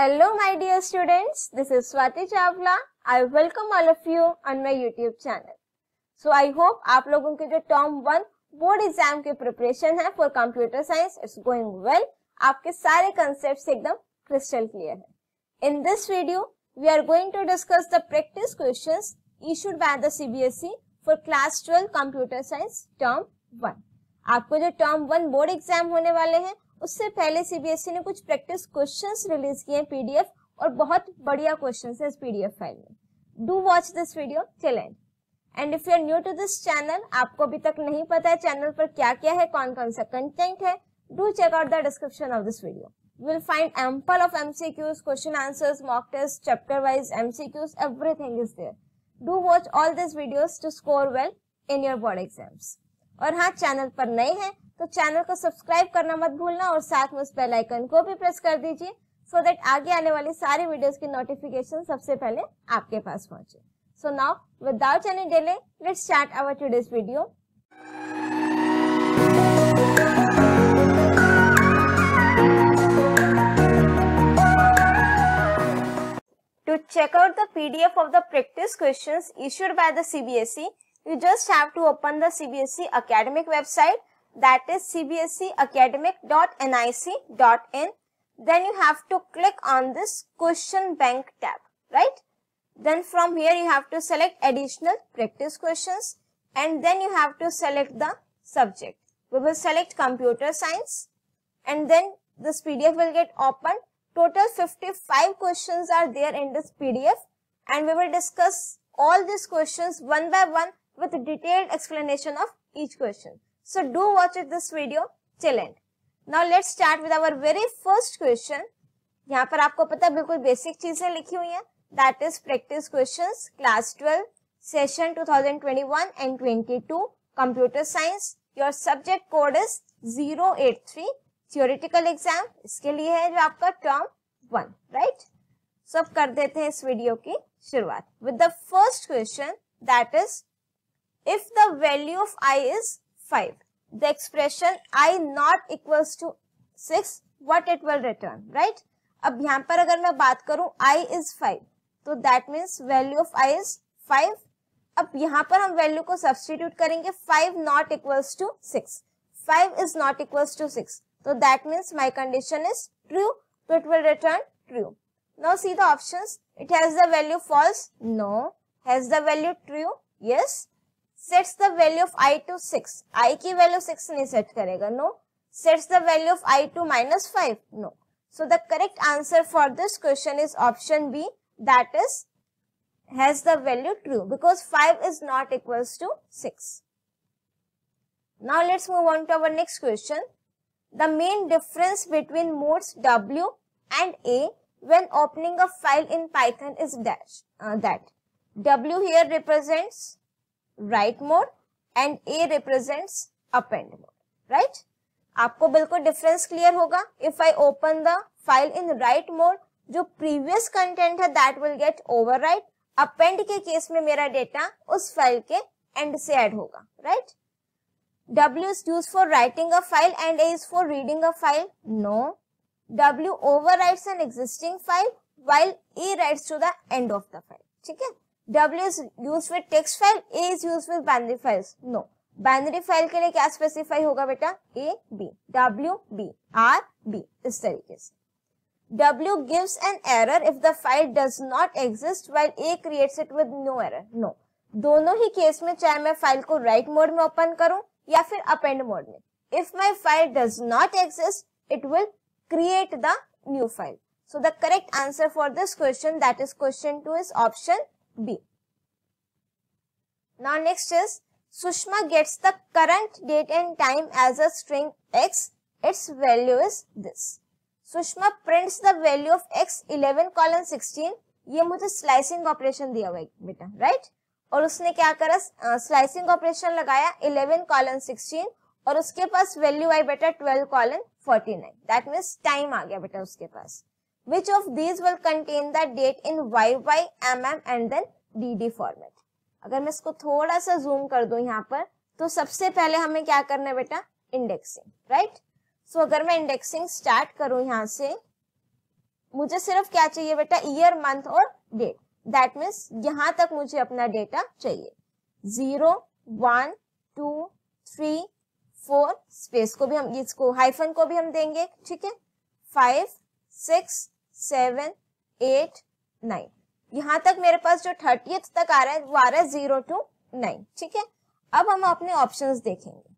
Hello my dear students, this is Swati Chawla. I welcome all of you on my YouTube channel. So I hope आप लोगों के जो term one board exam के preparation है for computer science it's going well आपके सारे concept एकदम crystal clear है in this video we are going to discuss the practice question issued by the CBSE for class twelve computer science term one आपको जो term one board exam होने वाले हैं उससे पहले सीबीएसई e ने कुछ प्रैक्टिस क्वेश्चंस रिलीज किए हैं पीडीएफ और बहुत बढ़िया क्वेश्चंस है इस पीडीएफ फाइल में do watch this video till end end if you are new to this channel आपको अभी तक नहीं पता है चैनल पर क्या क्या है कौन कौन सा कंटेंट है do check out the description of this video you will find ample of mcqs question answers mock tests chapter wise mcqs everything is there do watch all these videos to score well in your board exams और हाँ channel पर नए हैं तो channel को subscribe करना मत भूलना और साथ में उस बेल आइकन को भी प्रेस कर दीजिए सो देट आगे आने वाली सारी वीडियोस की नोटिफिकेशन सबसे पहले आपके पास पहुंचे so now without any delay let's start our today's video To check out the PDF of the practice questions issued by the CBSE, you just have to open the CBSE academic website that is cbseacademic.nic.in. Then you have to click on this question bank tab, right? Then from here you have to select additional practice questions and then you have to select the subject. We will select computer science and then this PDF will get opened. Total 55 questions are there in this PDF and we will discuss all these questions one by one with a detailed explanation of each question. So do watch it this video till end. Now let's start with our very first question. यहाँ पर आपको पता है बिल्कुल basic चीजें लिखी हुई हैं that is practice questions class 12 session 2021 and 22 computer science your subject code is 083 theoretical exam इसके लिए है जो आपका टर्म 1 राइट सो अब कर देते हैं इस वीडियो की शुरुआत with the first question that is if the value of i is 5. The expression i not equals to 6, what it will return, right? अब यहाँ पर अगर मैं बात करूं i is 5, तो that means value of i is 5. अब यहाँ पर हम value को substitute करेंगे 5 not equals to 6. 5 is not equals to 6. So that means my condition is true. So it will return true. Now see the options. It has the value false. No. Has the value true? Yes. Sets the value of i to six. i की value six नहीं set करेगा no. Sets the value of i to minus five no. So the correct answer for this question is option B that is has the value true because 5 is not equals to 6. Now let's move on to our next question. The main difference between modes W and A when opening a file in Python is dash, uh, that W here represents write mode and A represents append mode right आपको बिल्कुल difference clear होगा if I open the file in write mode जो previous content है that will get over append के case में मेरा data उस file के एंड से एड होगा right W is use for writing a file and A is for reading a file no W overwrite an existing file while A write to the end of the file ठीक है W is used with text file, A is used with binary files. No. Binary file के लिए क्या specify होगा बेटा A B W B R B इस तरीके से W gives an error if the file does not exist while A creates it with no error. No. दोनों ही case में चाहे मैं फाइल को राइट मोड में ओपन करूं या फिर अपेंड मोड में if my file does not exist it will create the new file so the correct answer for this question that is question two is option B Now next is Sushma gets the current date and time as a string x. Its value is this. sushma prints the value of x 11 colon 16 ये मुझे slicing operation दिया हुआ है बेटा right और उसने क्या करा स्लाइसिंग ऑपरेशन लगाया 11 कॉलन 16 और उसके पास वैल्यू आई बेटा 12 कॉलन 49 दैट मींस टाइम आ गया बेटा उसके पास which of these will contain the date in Y Y M M and then D D format अगर मैं इसको थोड़ा सा जूम कर दू यहाँ पर तो सबसे पहले हमें क्या करना है बेटा इंडेक्सिंग राइट सो अगर मैं इंडेक्सिंग स्टार्ट करूं यहाँ से मुझे सिर्फ क्या चाहिए बेटा ईयर मंथ और डेट दैट मीन्स यहां तक मुझे अपना डेटा चाहिए zero one two three four space को भी हम इसको हाइफन को भी हम देंगे ठीक है five six seven eight nine यहाँ तक मेरे पास जो थर्टी तक आ रहा है वो आ रहा है जीरो टू नाइन ठीक है अब हम अपने ऑप्शन देखेंगे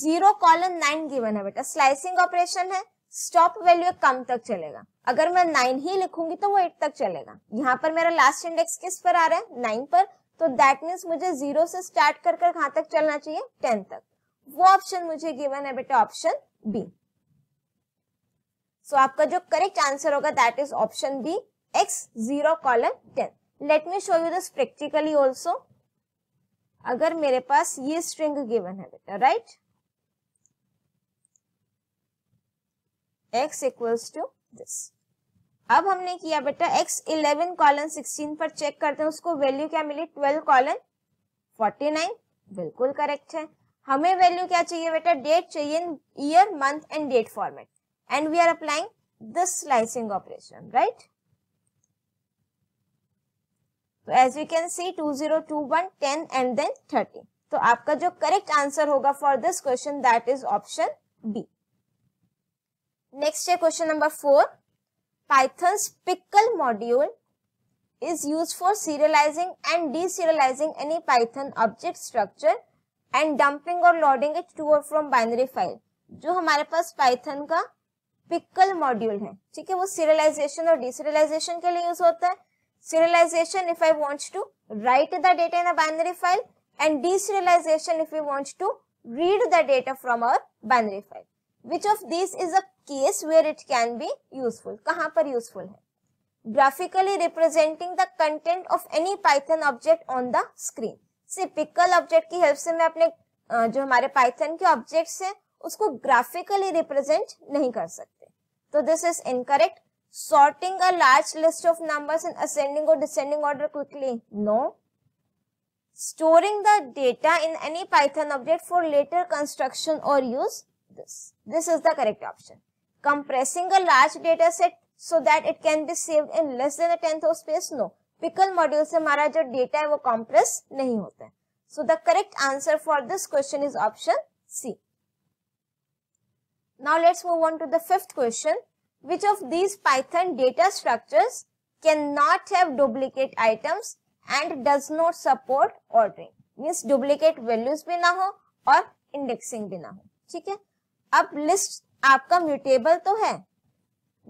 जीरो कॉलन नाइन गिवन है बेटा स्लाइसिंग ऑपरेशन है स्टॉप वैल्यू कम तक चलेगा अगर मैं नाइन ही लिखूंगी तो वो एट तक चलेगा यहाँ पर मेरा लास्ट इंडेक्स किस पर आ रहा है नाइन पर तो दैट मीन मुझे जीरो से स्टार्ट कर कर कहां तक चलना चाहिए टेन तक वो ऑप्शन मुझे गिवन है बेटा ऑप्शन बी सो so, आपका जो करेक्ट आंसर होगा that is option B X zero column ten let me show you this practically also अगर मेरे पास ये स्ट्रिंग गिवन है बेटा right X equals to this अब हमने किया बेटा एक्स इलेवन कॉलन सिक्सटीन पर चेक करते हैं उसको वैल्यू क्या मिली ट्वेल्व कॉलन फोर्टी नाइन बिल्कुल करेक्ट है हमें वैल्यू क्या चाहिए बेटा डेट चाहिए year month and date format and we are applying the slicing operation, right? so as we can see 2021, 10 and then 30. so aapka jo correct answer hoga for this question that is option b next hai question number 4 python's pickle module is used for serializing and deserializing any Python object structure and dumping or loading it to or from binary file. जो हमारे पास Python का pickle module है ठीक है वो serialisation और डिसरलाइजेशन के लिए यूज होता है serialization if I want to write the data in a binary file and deserialization if you want to read the data from our binary file which of this is a case where it can be useful कहां पर useful है graphically representing the content of any Python object on the screen सिपिकल object की help से मैं अपने जो हमारे पाइथन के ऑब्जेक्ट्स है उसको ग्राफिकली रिप्रेजेंट नहीं कर सकते तो this is incorrect sorting large list of numbers in ascending और descending order quickly no storing the data in any Python object for later construction और use this this is the correct option compressing a large data set so that it can be save in less than tenth of space no pickle module से हमारा जो data है वो compress नहीं होता है so the correct answer for this question is option C Now let's move on to the fifth question. Which of these Python data structures cannot have duplicate items and does not support ordering? Means duplicate values भी ना हो और indexing भी ना हो ठीक है अब list आपका mutable तो है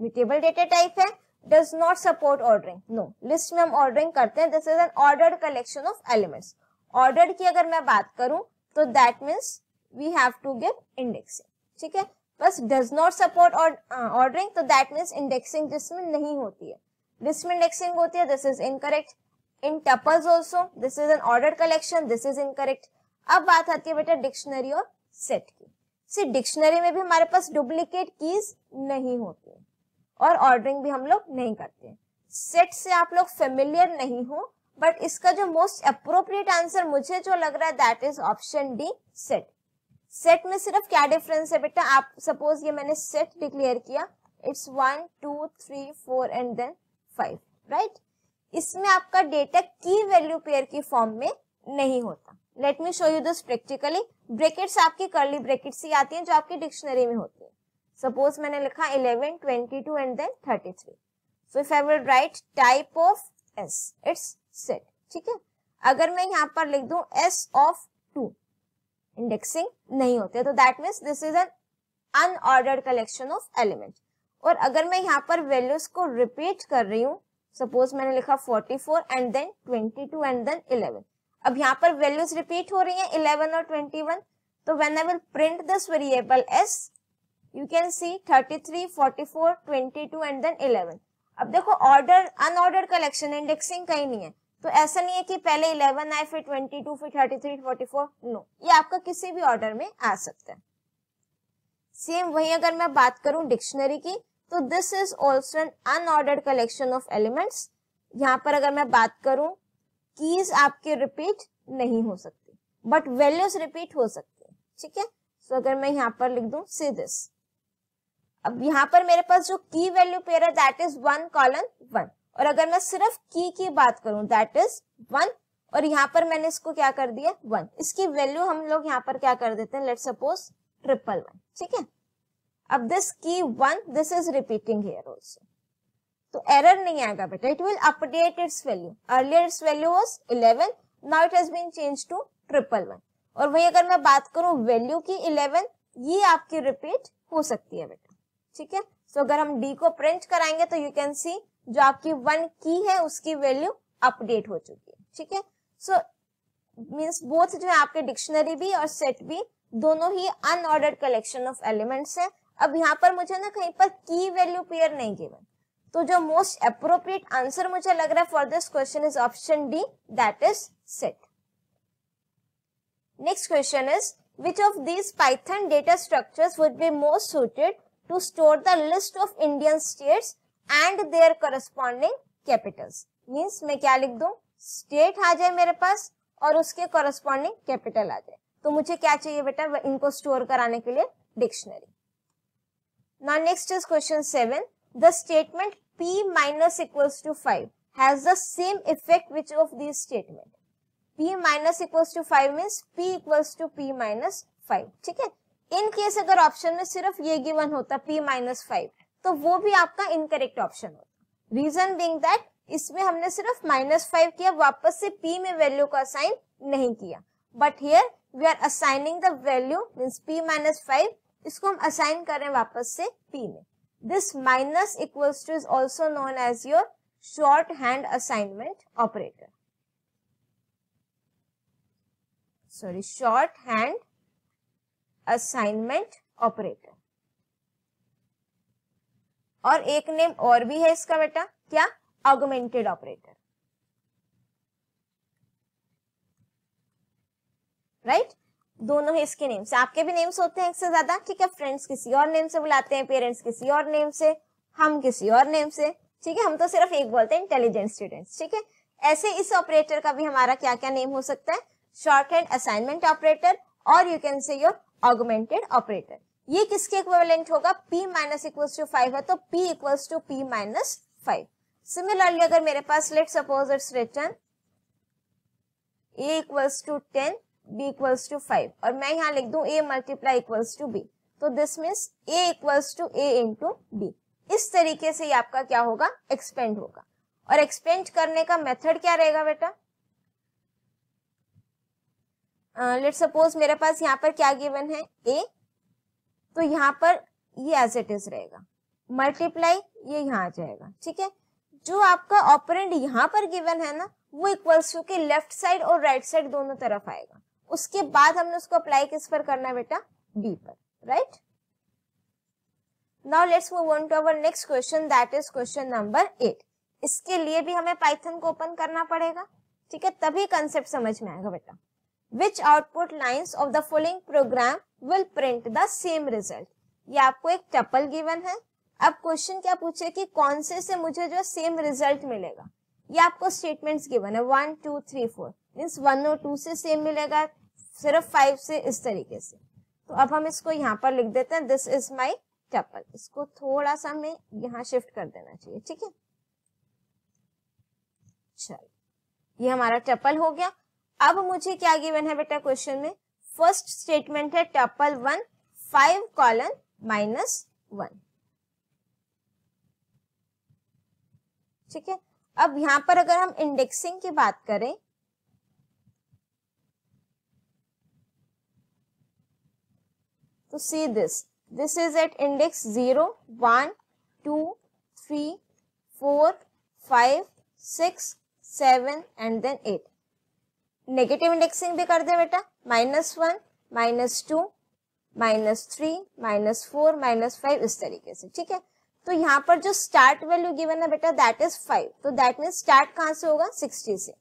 mutable data type है does not support ordering no list में हम ordering करते हैं this is an ordered collection of elements ordered की अगर मैं बात करूं तो that means we have to give indexing ठीक है बस डज नॉट सपोर्ट ऑर्डरिंग तो दैट मीन इंडेक्सिंग जिसमें नहीं होती है जिसमें इंडेक्सिंग होती है this is incorrect in tuples also this is an order collection this is incorrect अब बात आती है बेटा डिक्शनरी और सेट की सी डिक्शनरी में भी हमारे पास डुप्लीकेट कीज नहीं होती है और ऑर्डरिंग भी हम लोग नहीं करते सेट से आप लोग फेमिलियर नहीं हो बट इसका जो मोस्ट अप्रोप्रिएट आंसर मुझे जो लग रहा है that is option D set set में सिर्फ क्या डिफरेंस है बेटा आप सपोज ये मैंने सेट डिक्लेयर किया it's one two three four and then five right इसमें आपका डेटा की वैल्यू पेयर की फॉर्म में नहीं होता let me show you this practically brackets आपकी करली ब्रेकेट ही आती हैं जो आपकी डिक्शनरी में होती है सपोज मैंने लिखा eleven twenty two and then thirty three so if I will write type of S it's set ठीक है अगर मैं यहाँ पर लिख दू एस ऑफ टू इंडेक्सिंग नहीं होते तो that means this is an unordered collection of element और अगर मैं यहाँ पर वैल्यूज को रिपीट कर रही हूँ सपोज मैंने लिखा 44 एंड देन 22 एंड देन 11 अब यहाँ पर वैल्यूज रिपीट हो रही हैं 11 और 21 तो when I will print this variable S you can see 33 44 22 and then 11 अब देखो ऑर्डर अनऑर्डर कलेक्शन इंडेक्सिंग कहीं नहीं है तो ऐसा नहीं है कि पहले 11 आए फिर 22 फिर 33 44 नो ये आपका किसी भी ऑर्डर में आ सकता है सेम वही अगर मैं बात करूं डिक्शनरी की तो this is also an unordered collection of elements यहाँ पर अगर मैं बात करूं कीज आपके रिपीट नहीं हो सकती बट वैल्यूज रिपीट हो सकती है ठीक है सो अगर मैं यहाँ पर लिख दू सी दिस अब यहाँ पर मेरे पास जो की वैल्यू पेयर है that is one colon one और अगर मैं सिर्फ की की बात करूं दैट इज वन और यहाँ पर मैंने इसको क्या कर दिया वन इसकी वैल्यू हम लोग यहाँ पर क्या कर देते हैं लेट सपोज ट्रिपल वन ठीक है अब this key one this is repeating here also तो एरर नहीं आएगा बेटा it will update its value earlier its value was eleven now it has been change to triple one और वही अगर मैं बात करूं वैल्यू की इलेवन ये आपकी रिपीट हो सकती है बेटा ठीक है सो so, अगर हम डी को प्रिंट कराएंगे तो यू कैन सी जो आपकी वन की है उसकी वैल्यू अपडेट हो चुकी है ठीक है सो मीन्स बोथ जो है आपके डिक्शनरी भी और सेट भी दोनों ही अनऑर्डर्ड कलेक्शन ऑफ एलिमेंट्स है अब यहाँ पर मुझे ना कहीं पर की वैल्यू पेयर नहीं गिवन तो जो मोस्ट अप्रोप्रिएट आंसर मुझे लग रहा है for this question is option D that is set next question is which of these Python data structure would be most suited to store the list of Indian states and their corresponding capitals means मैं क्या लिख दू state आ जाए मेरे पास और उसके corresponding capital आ जाए तो मुझे क्या चाहिए बेटा इनको स्टोर कराने के लिए dictionary next is question seven the statement P minus equals to five has the same effect which of this statement P minus equals to five means P equals to P minus five ठीक है in case अगर option में सिर्फ ये given होता P minus five तो वो भी आपका इनकरेक्ट ऑप्शन होता रीजन बिंग दैट इसमें हमने सिर्फ माइनस फाइव किया वापस से पी में वैल्यू का असाइन नहीं किया but here we are assigning the value mean P minus five इसको हम असाइन कर रहे हैं वापस से पी में this minus equals to is also known as your short hand assignment operator sorry short hand assignment operator और एक नेम और भी है इसका बेटा क्या ऑगमेंटेड ऑपरेटर राइट दोनों ही इसके नेम्स आपके भी नेम्स होते हैं एक से ज्यादा ठीक है फ्रेंड्स किसी और नेम से बुलाते हैं पेरेंट्स किसी और नेम से हम किसी और नेम से ठीक है हम तो सिर्फ एक बोलते हैं इंटेलिजेंट स्टूडेंट्स ठीक है ऐसे इस ऑपरेटर का भी हमारा क्या क्या नेम हो सकता है शॉर्ट हैंड असाइनमेंट ऑपरेटर और you can say your augmented operator ये किसके इक्वेलेंट होगा p minus equal to five है तो p equals to P minus five similarly अगर मेरे पास let suppose it's return a equals to ten b equals to five और मैं यहाँ लिख दू a multiply equals to B तो this means a equals to A into B इस तरीके से ये आपका क्या होगा एक्सपेंड होगा और एक्सपेंड करने का मेथड क्या रहेगा बेटा लेट uh, सपोज मेरे पास यहाँ पर क्या गिवन है ए तो यहाँ पर ये एज इट इज रहेगा मल्टीप्लाई ये यहाँ आ जाएगा ठीक है जो आपका ऑपरेंड यहाँ पर गिवन है ना वो इक्वल्स टू के लेफ्ट साइड और राइट right साइड दोनों तरफ आएगा उसके बाद हमने उसको अप्लाई किस पर करना है बेटा बी पर right now let's move on to our next question that is question number eight इसके लिए भी हमें पाइथन को ओपन करना पड़ेगा ठीक है तभी कंसेप्ट समझ में आएगा बेटा which output lines of the following program will print the same result ये आपको एक टपल गिवन है अब क्वेश्चन क्या पूछे कि कौन से से मुझे जो सेम रिजल्ट मिलेगा ये आपको स्टेटमेंट्स गिवन है one two three four means one और टू से सेम मिलेगा सिर्फ फाइव से इस तरीके से तो अब हम इसको यहाँ पर लिख देते हैं दिस इज माई टपल इसको थोड़ा सा हमें यहाँ शिफ्ट कर देना चाहिए ठीक है चलो ये हमारा टपल हो गया अब मुझे क्या गिवन है बेटा क्वेश्चन में फर्स्ट स्टेटमेंट है tuple one five colon minus one ठीक है अब यहां पर अगर हम इंडेक्सिंग की बात करें तो see this this is at index zero one two three four five six seven and then at negative indexing भी कर दे बेटा minus one minus two minus three minus four minus five इस तरीके से ठीक है तो यहाँ पर जो स्टार्ट वैल्यू गिवन है बेटा दैट इज फाइव तो दैट मीन स्टार्ट कहाँ से होगा सिक्सटी से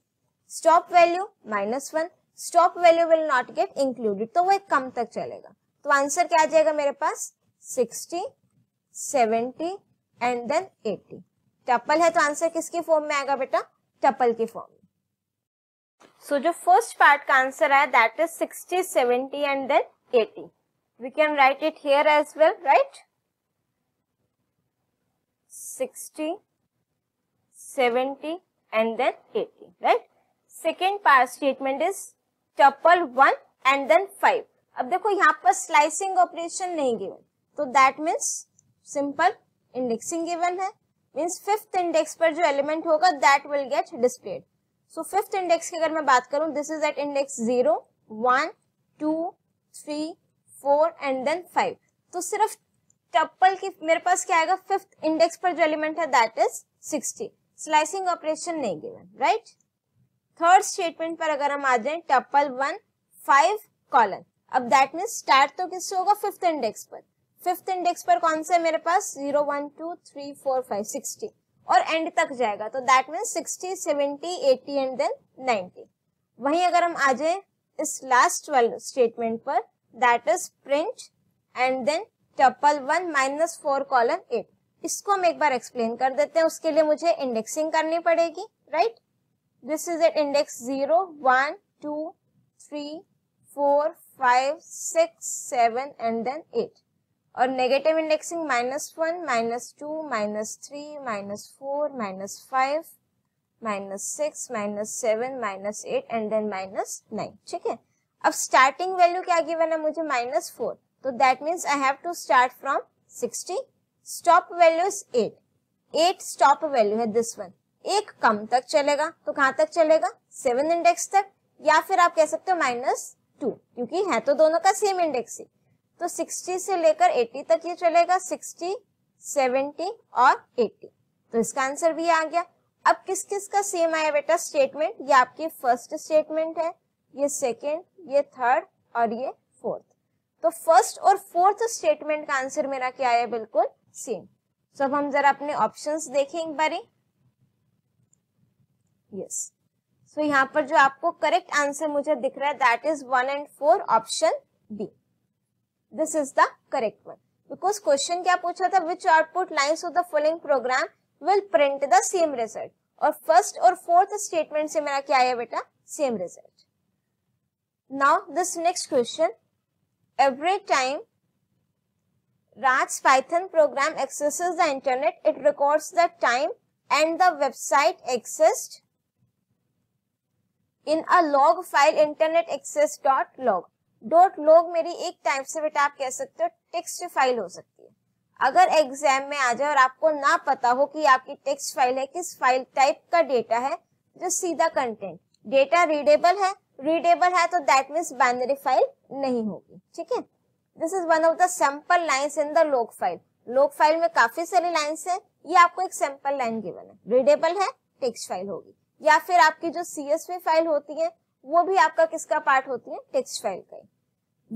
stop value minus one stop value will not get included तो वो एक कम तक चलेगा तो आंसर क्या आ जाएगा मेरे पास sixty seventy and then eighty tuple है तो आंसर किसकी फॉर्म में आएगा बेटा टपल की फॉर्म सो जो फर्स्ट पार्ट का आंसर है that is sixty seventy and then eighty we can write it here as well right sixty seventy and then eighty right second part statement is tuple one and then five अब देखो यहां पर slicing operation नहीं given तो that means simple indexing given है means fifth index पर जो element होगा that will get displayed so fifth index की अगर मैं बात करूं this is at index zero one two three four and then five तो सिर्फ टप्पल की मेरे पास क्या आएगा फिफ्थ इंडेक्स पर जो एलिमेंट है that is sixty slicing operation नहीं गिवन राइट थर्ड स्टेटमेंट पर अगर हम आ जाए टप्पल वन फाइव कॉलन अब दैट मीन स्टार्ट तो किससे होगा फिफ्थ इंडेक्स पर फिफ्थ इंडेक्स पर कौन सा है मेरे पास zero one two three four five sixty और एंड तक जाएगा तो that mean sixty seventy 80 and then ninety वहीं अगर हम आ जाए इस लास्ट वाले स्टेटमेंट पर that is print and then tuple one minus four colon eight इसको हम एक बार एक्सप्लेन कर देते हैं उसके लिए मुझे इंडेक्सिंग करनी पड़ेगी right this is at index zero one two three four five six seven and then eight और negative indexing minus one minus two minus three minus four minus five minus six minus seven minus eight and then minus nine ठीक है अब starting value क्या given है मुझे minus four तो that means I have to start from sixty stop value is at eight stop value है this one एक कम तक चलेगा तो कहाँ तक चलेगा सेवन इंडेक्स तक या फिर आप कह सकते हो माइनस टू क्योंकि है तो दोनों का सेम इंडेक्स ही तो 60 से लेकर 80 तक ये चलेगा 60, 70 और 80 तो इसका आंसर भी आ गया अब किस किस का सेम आया बेटा स्टेटमेंट ये आपकी फर्स्ट स्टेटमेंट है ये सेकेंड ये थर्ड और ये फोर्थ तो फर्स्ट और फोर्थ स्टेटमेंट का आंसर मेरा क्या आया बिल्कुल सेम सो अब हम जरा अपने ऑप्शंस देखें एक बारी यस सो यहाँ पर जो आपको करेक्ट आंसर मुझे दिख रहा है that is one and four option B this is the correct one because question क्या पूछा था which output lines of the following program will print the same result और फर्स्ट और फोर्थ स्टेटमेंट से मेरा क्या आया बेटा same result now this next question every time Raj program accesses the internet it records the time and the website exist in a file internet access dot log dot log मेरी एक type से बेटा आप कह सकते हो टेक्स्ट फाइल हो सकती है अगर एग्जाम में आ जाए और आपको ना पता हो कि आपकी टेक्स्ट फाइल है किस फाइल टाइप का डेटा है जो सीधा कंटेंट डेटा रीडेबल है रीडेबल है तो दैट मीन बाइनरी फाइल नहीं होगी ठीक है this is one of the sample lines in the log file log file में काफी सारी लाइन्स है ये आपको एक सैंपल लाइन गिवन है रीडेबल है टेक्स्ट फाइल होगी या फिर आपकी जो सी फाइल होती है वो भी आपका किसका पार्ट होती है टेक्स्ट फाइल का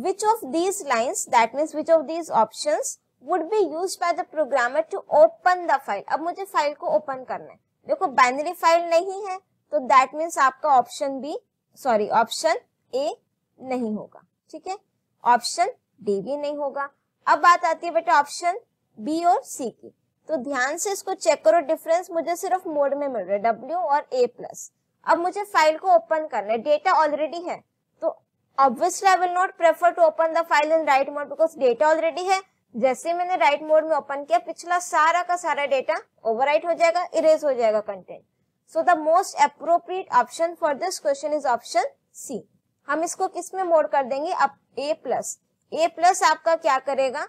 which of these lines that means which of these option would be use by the programmer to open the file अब मुझे फाइल को ओपन करना है देखो बाइनरी फाइल नहीं है तो दैट मीन्स आपका option B sorry option A नहीं होगा ठीक है ऑप्शन डी भी नहीं होगा अब बात आती है बेटा ऑप्शन बी और सी की तो ध्यान से इसको चेक करो डिफरेंस मुझे सिर्फ मोड में मिल रहा है डब्ल्यू और ए प्लस अब मुझे फाइल को ओपन करना है डेटा ऑलरेडी है तो obviously I will not prefer to open the file in write mode because data already है जैसे मैंने राइट मोड में ओपन किया पिछला सारा का सारा डेटा ओवर हो जाएगा इरेज हो जाएगा content so the most appropriate option for this question is option C हम इसको किस में मोड कर देंगे अब ए प्लस ए प्लस आपका क्या करेगा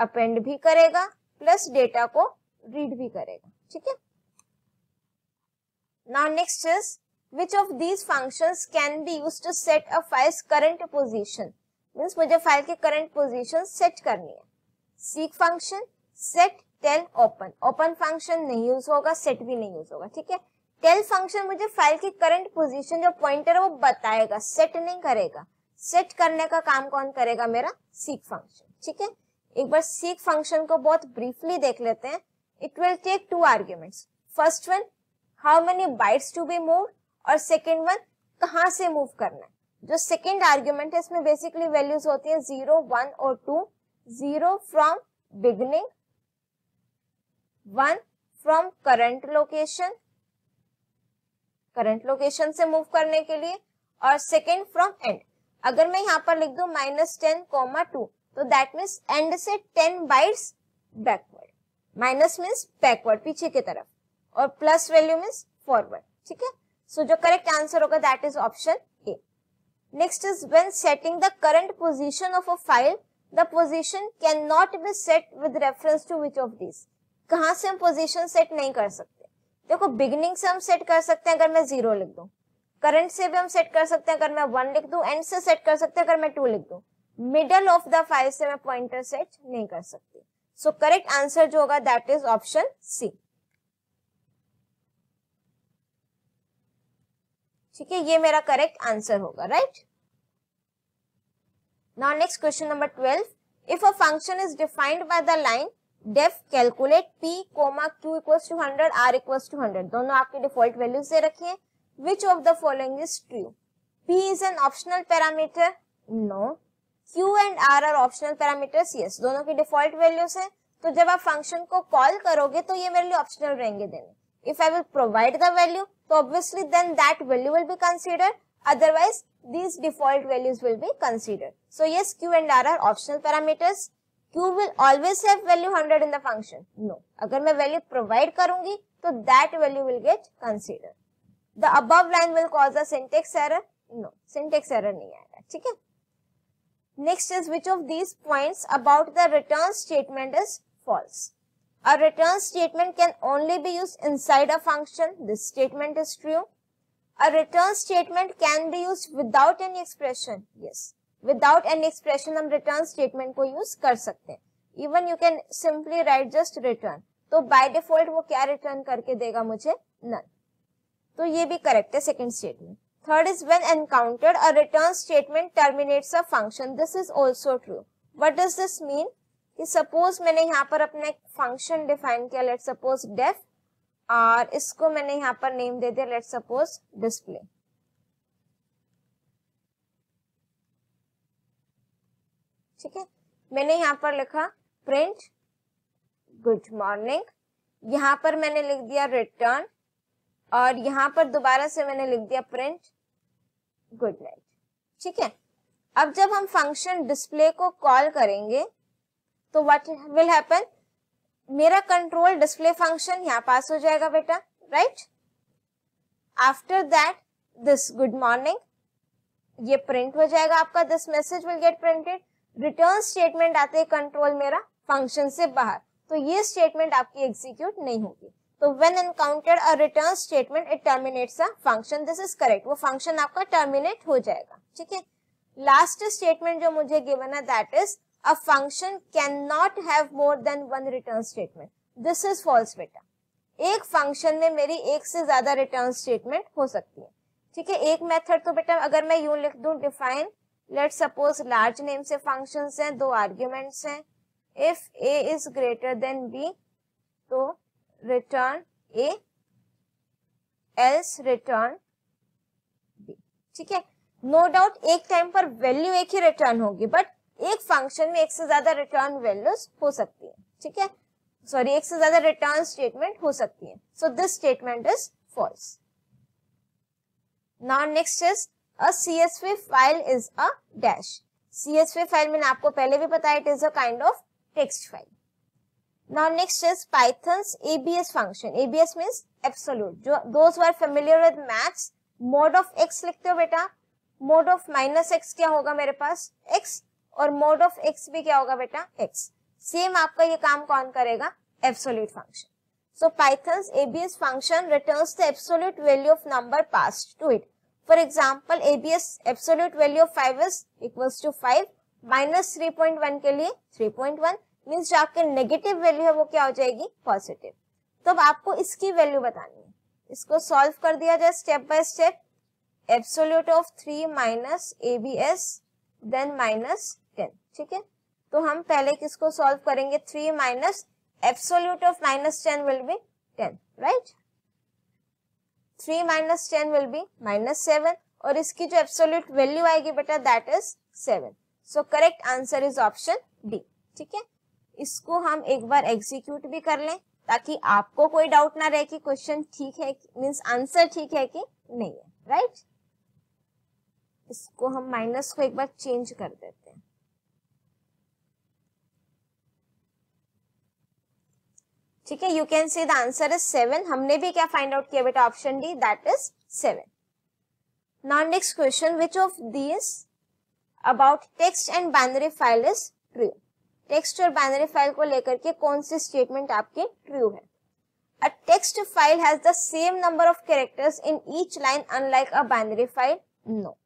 अपेंड भी करेगा प्लस डेटा को रीड भी करेगा ठीक है now next is which of these function can be use to set a file's current position means मुझे फाइल के करंट पोजिशन सेट करनी है seek function set tell open open function नहीं यूज होगा सेट भी नहीं यूज होगा ठीक है टेल फंक्शन मुझे फाइल की करंट पोजिशन जो पॉइंटर है वो बताएगा सेट नहीं करेगा सेट करने का काम कौन करेगा मेरा सीक फंक्शन ठीक है एक बार सीक फंक्शन को बहुत ब्रीफली देख लेते हैं it will take two arguments first one how many bytes to be move और सेकेंड वन कहाँ से मूव करना है जो सेकेंड आर्ग्यूमेंट है इसमें बेसिकली वैल्यूज होती है जीरो वन और two zero from beginning one from current location current location से मूव करने के लिए और सेकेंड फ्रॉम एंड अगर मैं यहाँ पर लिख दू माइनस टेन कॉमा टू तो दैट मीन्स एंड से ten bytes backward minus means backward पीछे की तरफ और प्लस वैल्यू मीन्स फॉरवर्ड ठीक है सो जो करेक्ट आंसर होगा that is option A next is when setting the current position of a file the position can not be set with reference to which of this कहा से हम position set नहीं कर सकते देखो beginning से हम सेट कर सकते हैं अगर मैं जीरो लिख दूं करंट से भी हम सेट कर सकते हैं अगर मैं वन लिख दूं एंड से सेट कर सकते हैं अगर मैं टू लिख दूं मिडल ऑफ द फाइल से मैं पॉइंटर सेट नहीं कर सकती सो करेक्ट आंसर जो होगा दैट इज ऑप्शन सी ठीक है ये मेरा करेक्ट आंसर होगा right now next question number twelve if a function is defined by the line def calculate p comma q equal to hundred r equal to hundred दोनों आपके default values दे रखी which of the following is true p is an optional parameter no q and r are optional parameters yes दोनों की default values है तो जब आप फंक्शन को कॉल करोगे तो ये मेरे लिए ऑप्शनल रहेंगे देने if I will provide the value So obviously then that value will be considered. Otherwise, these default values will be considered. So yes, Q and R are optional parameters. Q will always have value 100 in the function. No. अगर मैं provide करूंगी, तो that value will get considered. The above line will cause a syntax error. No. Syntax error नहीं आएगा. ठीक है? Next is which of these points about the return statement is false. A return statement can only be used inside a function. This statement is true. A return statement can be used without any expression. Yes. Without any expression, हम return statement को use कर सकते हैं. Even you can simply write just return. तो by default वो क्या return करके देगा मुझे? None. तो ये भी correct है second statement. Third is when encountered, a return statement terminates a function. This is also true. What does this mean? कि सपोज मैंने यहाँ पर अपना एक फंक्शन डिफाइन किया लेट सपोज डेफ और इसको मैंने यहाँ पर नेम दे दिया लेट सपोज डिस्प्ले ठीक है मैंने यहाँ पर लिखा प्रिंट गुड मॉर्निंग यहाँ पर मैंने लिख दिया रिटर्न और यहाँ पर दोबारा से मैंने लिख दिया प्रिंट गुड नाइट ठीक है अब जब हम फंक्शन डिस्प्ले को कॉल करेंगे तो व्हाट विल हैपन मेरा कंट्रोल डिस्प्ले फंक्शन यहाँ पास हो जाएगा बेटा right after that this good morning ये प्रिंट हो जाएगा आपका this message will get printed return statement आते कंट्रोल मेरा फंक्शन से बाहर तो ये स्टेटमेंट आपकी एग्जीक्यूट नहीं होगी तो when encountered a return statement it terminates a function this is correct वो फंक्शन आपका टर्मिनेट हो जाएगा ठीक है लास्ट स्टेटमेंट जो मुझे गिवन है that is a function cannot have more than one return statement. This is false beta. एक फंक्शन में मेरी एक से ज्यादा रिटर्न स्टेटमेंट हो सकती है ठीक है एक मेथड तो बेटा अगर मैं यू लिख दू define let suppose large name से फंक्शन हैं दो आर्ग्यूमेंट्स हैं if a is greater than b तो return a else return b ठीक है नो डाउट एक टाइम पर वैल्यू एक ही रिटर्न होगी बट एक फंक्शन में एक से ज्यादा रिटर्न वैल्यूज हो सकती है ठीक है सॉरी एक से ज्यादा रिटर्न स्टेटमेंट हो सकती है so this statement is false now next is a CSV file is a dash CSV file मैंने आपको पहले भी बताया it is a kind of text file now next is Python ABS function ABS means absolute जो those are familiar with maths mod of x लिखते हो बेटा, mode of minus x क्या होगा मेरे पास? एक्स और मोड ऑफ एक्स भी क्या होगा बेटा एक्स सेम आपका ये काम कौन करेगा absolute function so Python ABS function returns the absolute value of number pass to it for example ABS absolute value of five is equals to five minus one के लिए वन मीन जो आपके negative value है वो क्या हो जाएगी positive तो अब आपको इसकी वैल्यू बतानी है इसको सॉल्व कर दिया जाए step by step absolute of three minus ABS then minus ठीक है तो हम पहले किसको सॉल्व करेंगे three minus absolute of minus ten will be ten right three minus ten will be minus seven और इसकी जो एब्सोल्यूट वैल्यू आएगी बेटा that is seven so correct answer is option D ठीक है इसको हम एक बार एग्जीक्यूट भी कर लें ताकि आपको कोई डाउट ना रहे कि क्वेश्चन ठीक है मीन्स आंसर ठीक है कि नहीं है राइट right? इसको हम माइनस को एक बार चेंज कर देते ठीक है you can see the answer is seven हमने भी क्या फाइंड आउट किया बेटा option D that is seven now next question which of this about text and binary file is true text और बाइनरी फाइल को लेकर के कौन सी स्टेटमेंट आपके ट्रू है a text file has the same number of characters in each line unlike a binary file no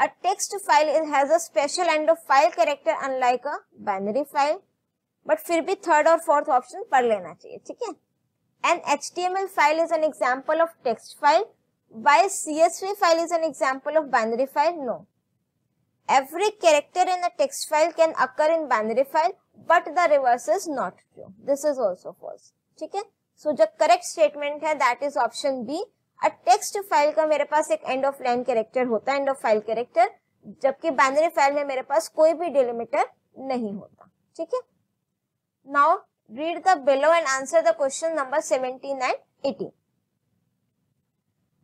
a text file has a special end of file character unlike a binary file but फिर भी third और fourth option पढ़ लेना चाहिए ठीक है an H T M L file is an example of text file why C S V file is an example of binary file no every character in a text file can occur in binary file but the reverse is not true this is also false ठीक है so जो correct statement है that is option B a text file का मेरे पास एक end of line character होता है end of file character जबकि binary file में मेरे पास कोई भी delimiter नहीं होता ठीक है Now read the below and answer the question number 17 and 18.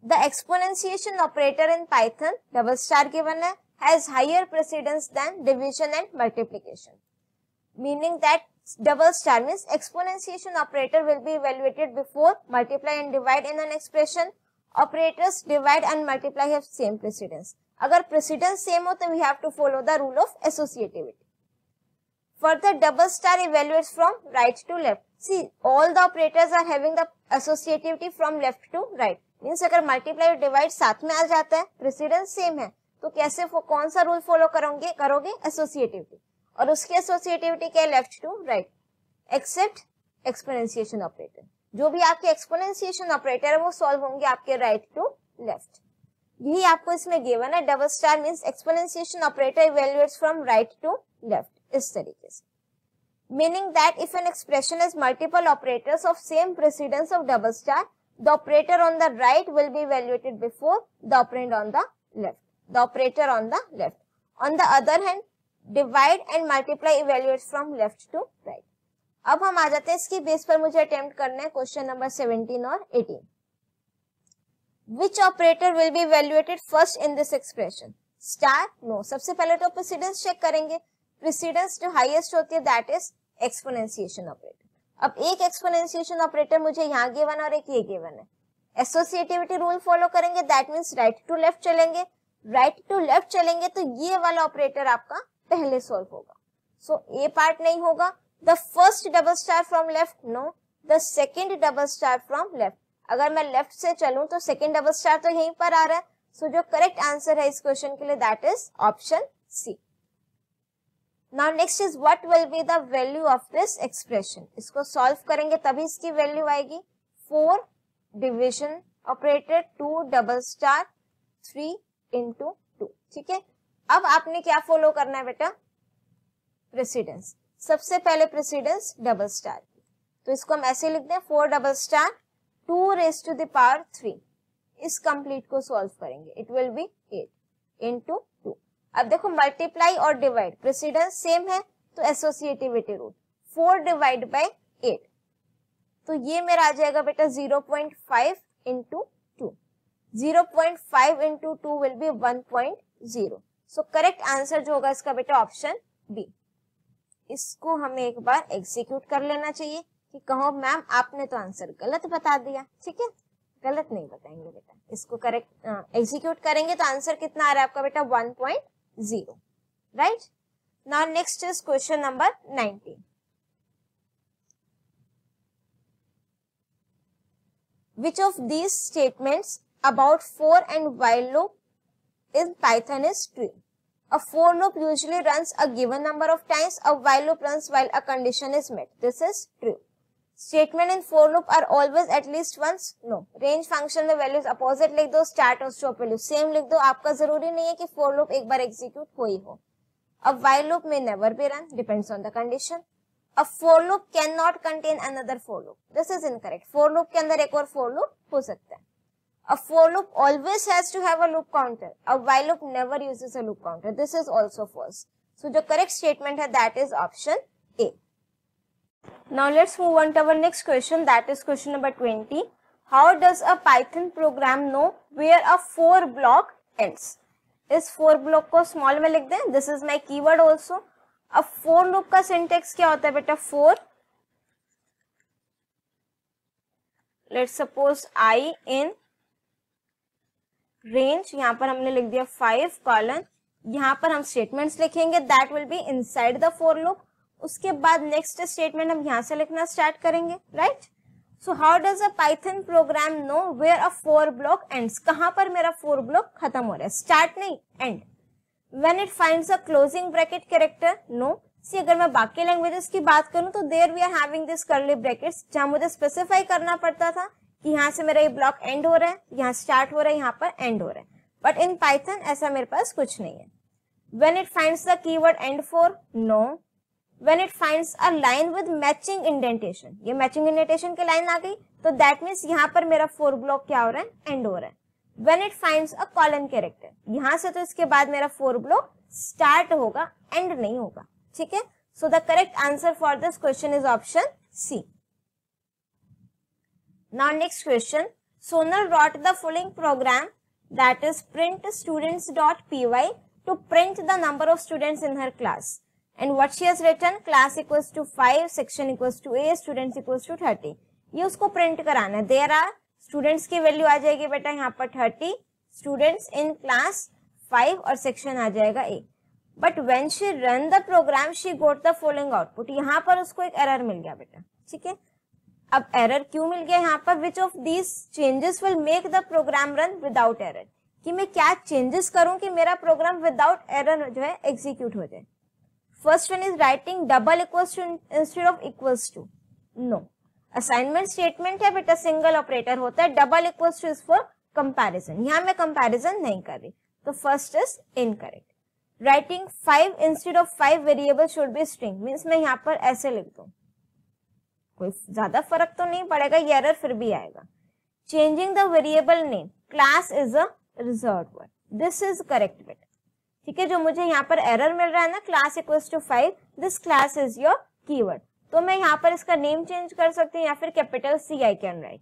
The exponentiation operator in Python double star given has higher precedence than division and multiplication. Meaning that double star means exponentiation operator will be evaluated before multiply and divide in an expression. Operators divide and multiply have same precedence. Agar precedence same ho, then we have to follow the rule of associativity. Further, double star evaluates from right to left. See, all the operators are having the associativity from left to right. Means अगर multiply और divide साथ में आ जाता है precedence same है तो कैसे कौन सा रूल फॉलो करोगे करोगे एसोसिएटिविटी और उसकी एसोसिएटिविटी क्या है left to right except exponentiation operator जो भी आपके एक्सपोनेंशिएशन ऑपरेटर है वो सॉल्व होंगे आपके राइट टू लेफ्ट यही आपको इसमें गिवन है double star means exponentiation operator evaluates from right to left इस तरीके से meaning that if an expression has multiple operators of same precedence of double star, the operator on the right will be evaluated before the operand on the left, the operator on the left. On the other hand, divide and multiply evaluates from left to right. अब हम आ जाते हैं इसकी base पर मुझे attempt करना है क्वेश्चन नंबर 17 और 18. Which operator will be evaluated first in this expression? Star? No. सबसे पहले तो प्रेसिडेंस चेक करेंगे प्रिसीडेंस जो हाईएस्ट होती है दैट इज एक्सपोनेंशिएशन ऑपरेटर अब एक एक्सपोनेंशिएशन ऑपरेटर मुझे यहाँ गेवन और एक ये गेवन है एसोसिएटिविटी रूल फॉलो करेंगे that means right to left चलेंगे राइट टू लेफ्ट चलेंगे तो ये वाला ऑपरेटर आपका पहले सॉल्व होगा सो so, ए पार्ट नहीं होगा the first double star from left no the second double star from left अगर मैं लेफ्ट से चलूं तो सेकेंड डबल स्टार तो यहीं पर आ रहा है सो so, जो करेक्ट आंसर है इस क्वेश्चन के लिए that is option C now next is what will be the value of this expression इसको सॉल्व करेंगे तभी इसकी वैल्यू आएगी four division operator two double star three into two ठीक है अब आपने क्या फॉलो करना है बेटा प्रेसिडेंस सबसे पहले प्रेसिडेंस डबल स्टार तो इसको हम ऐसे लिख दें four double star two raise to the power three इस कंप्लीट को सॉल्व करेंगे it will be eight into अब देखो मल्टीप्लाई और डिवाइड प्रेसिडेंस सेम है तो associativity rule four divide by eight तो ये मेरा आ जाएगा बेटा zero point five into two zero point five into two will be one point zero so correct answer जो होगा इसका बेटा ऑप्शन बी इसको हमें एक बार एग्जीक्यूट कर लेना चाहिए कि कहो मैम आपने तो आंसर गलत बता दिया ठीक है गलत नहीं बताएंगे बेटा इसको करेक्ट एग्जीक्यूट करेंगे तो आंसर कितना आ रहा है आपका बेटा one point 0. Right? Now next is question number 19. Which of these statements about for and while loop in Python is true? A for loop usually runs a given number of times. A while loop runs while a condition is met. This is true. Statement in for loop are always at least once? No. Range function में values opposite लिख दो start और stop value same लिख दो आपका जरूरी नहीं है कि for loop एक बार execute हुई हो अब while loop में never be run depends on the condition. अब for loop cannot contain another for loop. This is incorrect. For loop के अंदर एक और for loop हो सकता है A for loop always has to have a loop counter. A while loop never uses a loop counter. This is also false. So the correct statement है that is option A. Now let's move on to our next question that is question number 20. How does a Python program know where a for block ends? is for block ko small में लिख दें this is my keyword also a for loop ka syntax kya hota hai beta for let's suppose i in range yahan par humne likh diya five colon yahan par hum statements likhenge that will be inside the for loop उसके बाद next statement हम यहाँ से लिखना start करेंगे right so how does a Python program know where a for block end कहाँ पर मेरा फोर ब्लॉक खत्म हो रहा है स्टार्ट नहीं end when it find a closing bracket character no see अगर मैं बाकी लैंग्वेजेस की बात करूं तो there we are having this curly brackets जहां मुझे स्पेसिफाई करना पड़ता था कि यहाँ से मेरा ये ब्लॉक एंड हो रहा है यहाँ स्टार्ट हो रहा है यहाँ पर एंड हो रहा है बट इन पाइथन ऐसा मेरे पास कुछ नहीं है when it find the keyword end for no when it finds a line with matching indentation ये matching indentation की line आ गई तो that means यहाँ पर मेरा फोर ब्लॉक क्या हो रहा है एंड हो रहा है when it finds a column character यहाँ से तो इसके बाद मेरा फोर ब्लॉक स्टार्ट होगा एंड नहीं होगा ठीक है so the correct answer for this question is option C now next question sonar wrote the following program that is print students.py to print the number of students in her class and what she has written class equals to five section equals to A students equals to thirty ये उसको print कराना है there are students की value आ जाएगी बेटा यहाँ पर thirty students in class five और सेक्शन आ जाएगा A but when she run the program she got the following output यहाँ पर उसको एक एरर मिल गया बेटा ठीक है अब एरर क्यों मिल गया यहाँ पर which of these changes will make the program run without error कि मैं क्या चेंजेस करूं कि मेरा प्रोग्राम विदाउट एरर जो है एग्जीक्यूट हो जाए First one is writing double equals to instead of equals to. No. Assignment statement है बेटा सिंगल ऑपरेटर होता है double equals to is for comparison यहाँ मैं कंपैरिजन नहीं कर रही तो first is incorrect writing five instead of five variable should be string means मैं यहाँ पर ऐसे लिख दू कोई ज्यादा फर्क तो नहीं पड़ेगा ये एरर फिर भी आएगा changing the variable name class is a reserve word this is correct बेटा ठीक है जो मुझे यहाँ पर एरर मिल रहा है ना class equal to five this class is your keyword तो मैं यहाँ पर इसका नेम चेंज कर सकती हूँ या फिर capital C I can write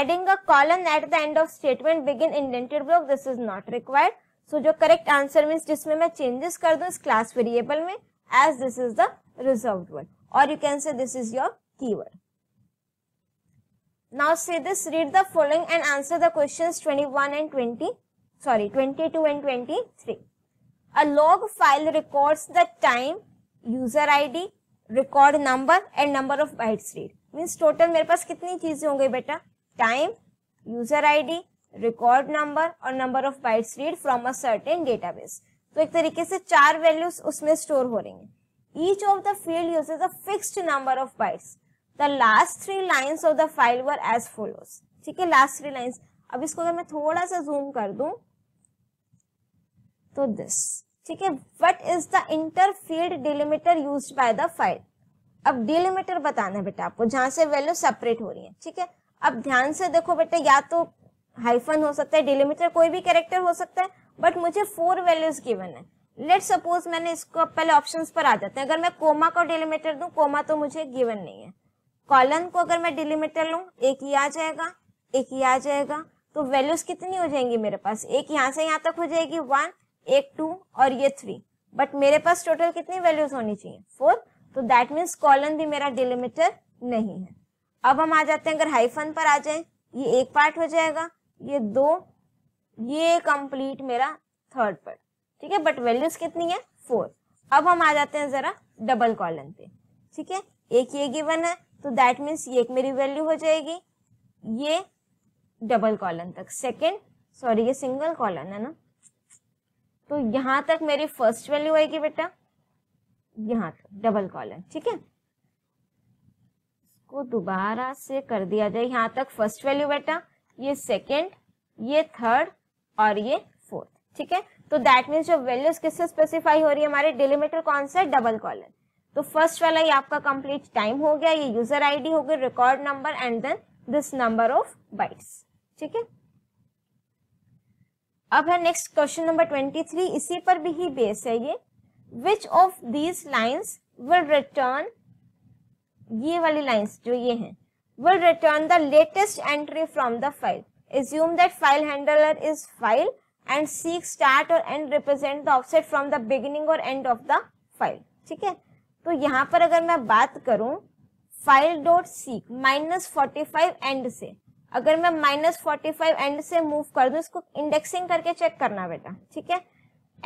adding a colon at the end of statement begin indented block this is not required so जो करेक्ट आंसर मीन जिसमें मैं चेंजेस कर दू इस क्लास वेरिएबल में as this is the reserve word और you can say this is your keyword Now say this, read the following and answer the questions 21 and 20, sorry, 22 and 23. A log file records the time, user ID, record number and number of bytes read. Means total मेरे पास कितनी चीजें होंगी beta Time, user ID, record number or number of bytes read from a certain database. तो एक तरीके से चार values उसमें स्टोर हो रही हैं each of the field uses a fixed number of bytes the last three lines of the file were as follows ठीक है लास्ट थ्री लाइंस अब इसको अगर मैं थोड़ा सा जूम कर दूं तो दिस ठीक है what is the interfield delimiter used by the file अब डिलिमिटर बताना है बेटा आपको जहां से वैल्यू सेपरेट हो रही है ठीक है अब ध्यान से देखो बेटा या तो हाइफन हो सकता है डिलिमिटर कोई भी कैरेक्टर हो सकता है बट मुझे फोर वैल्यूज गिवन है लेट सपोज मैंने इसको पहले ऑप्शन पर आ जाते हैं अगर मैं कोमा को डिलिमिटर दू कोमा तो मुझे गिवन नहीं है कॉलन को अगर मैं डिलिमिटर लू एक ही आ जाएगा एक ही आ जाएगा तो वैल्यूज कितनी हो जाएंगी मेरे पास एक यहाँ से यहाँ तक हो जाएगी वन एक टू और ये थ्री बट मेरे पास टोटल कितनी वैल्यूज होनी चाहिए फोर तो दैट मीन्स कॉलन भी मेरा डिलिमिटर नहीं है अब हम आ जाते हैं अगर हाइफन पर आ जाए ये एक पार्ट हो जाएगा ये दो ये कंप्लीट मेरा थर्ड पार्ट ठीक है बट वैल्यूज कितनी है फोर अब हम आ जाते हैं जरा डबल कॉलन पे ठीक है एक ये गिवन है तो दैट मीन्स ये एक मेरी वैल्यू हो जाएगी ये डबल कॉलन तक सेकेंड सॉरी ये सिंगल कॉलन है ना तो यहाँ तक मेरी फर्स्ट वैल्यू आएगी बेटा यहाँ तक डबल कॉलम ठीक है इसको दोबारा से कर दिया जाए यहाँ तक फर्स्ट वैल्यू बेटा ये सेकेंड ये थर्ड और ये फोर्थ ठीक है तो दैट मीन्स जो वैल्यूज किससे स्पेसिफाई हो रही है हमारे डिलीमीटर कौन सा है डबल कॉलम तो फर्स्ट वाला ये आपका कंप्लीट टाइम हो गया ये यूजर आईडी हो गई record number and then this number of bytes ठीक है अब है next question number twenty three इसी पर भी ही बेस है ये which of these lines will return ये वाली लाइन्स जो ये हैं will return the latest entry from the file assume that file handler is file and seek start और end represent the offset from the beginning और end of the file ठीक है तो यहाँ पर अगर मैं बात करूं file dot seek minus forty five end से अगर मैं माइनस फोर्टी फाइव एंड से मूव कर दू इसको इंडेक्सिंग करके चेक करना बेटा ठीक है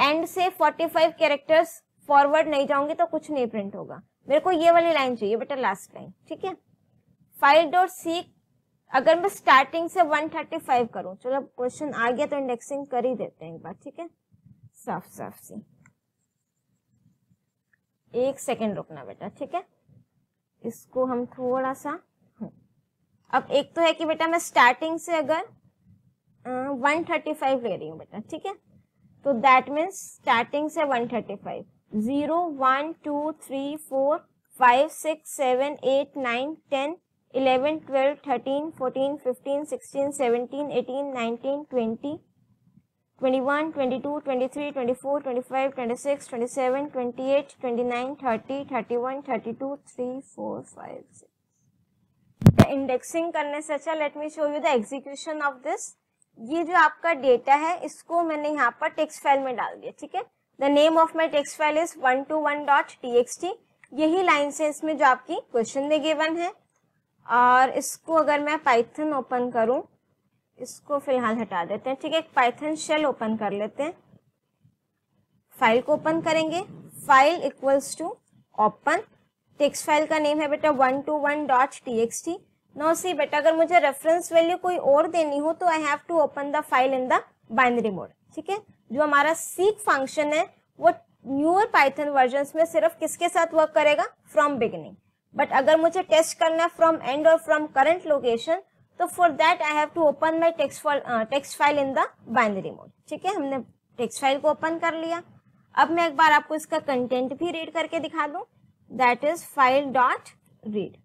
एंड से फोर्टी फाइव कैरेक्टर्स फॉरवर्ड नहीं जाऊंगी तो कुछ नहीं प्रिंट होगा मेरे को ये वाली लाइन चाहिए बेटा लास्ट लाइन ठीक है फाइव डॉट सी अगर मैं स्टार्टिंग से वन थर्टी फाइव करूँ चलो क्वेश्चन आ गया तो इंडेक्सिंग कर ही देते हैं एक बार ठीक है साफ साफ सी एक सेकेंड रुकना बेटा ठीक है इसको हम थोड़ा सा अब एक तो है कि बेटा मैं स्टार्टिंग से अगर वन थर्टी फाइव ले रही हूँ बेटा ठीक है तो दैट मीन्स स्टार्टिंग से one thirty five zero one two three four five six seven eight nine ten eleven twelve thirteen fourteen fifteen sixteen seventeen eighteen nineteen twenty six twenty seven twenty eight twenty nine thirty thirty one thirty two three four five six indexing करने से अच्छा let me show you the execution of this ये जो आपका data है इसको मैंने यहाँ पर टेक्स्ट फाइल में डाल दिया ठीक है the name of my text file is one two one dot T X T यही लाइन से इसमें जो आपकी क्वेश्चन में गिवन है और इसको अगर मैं पाइथन ओपन करूँ इसको फिलहाल हटा देते हैं ठीक है पाइथन शेल ओपन कर लेते हैं फाइल को ओपन करेंगे file equals to open text file का नेम है बेटा one two one dot T X T no see but अगर मुझे रेफरेंस वैल्यू कोई और देनी हो तो I have to open the file in the binary mode ठीक है जो हमारा सीक फंक्शन है वो न्यूअर पाइथन वर्जन में सिर्फ किसके साथ वर्क करेगा फ्रॉम बिगिनिंग बट अगर मुझे टेस्ट करना है फ्रॉम एंड और फ्रॉम करंट लोकेशन तो for that I have to open my text text file in the binary mode ठीक है हमने टेक्स्ट फाइल को ओपन कर लिया अब मैं एक बार आपको इसका कंटेंट भी रीड करके दिखा दूं that is file dot read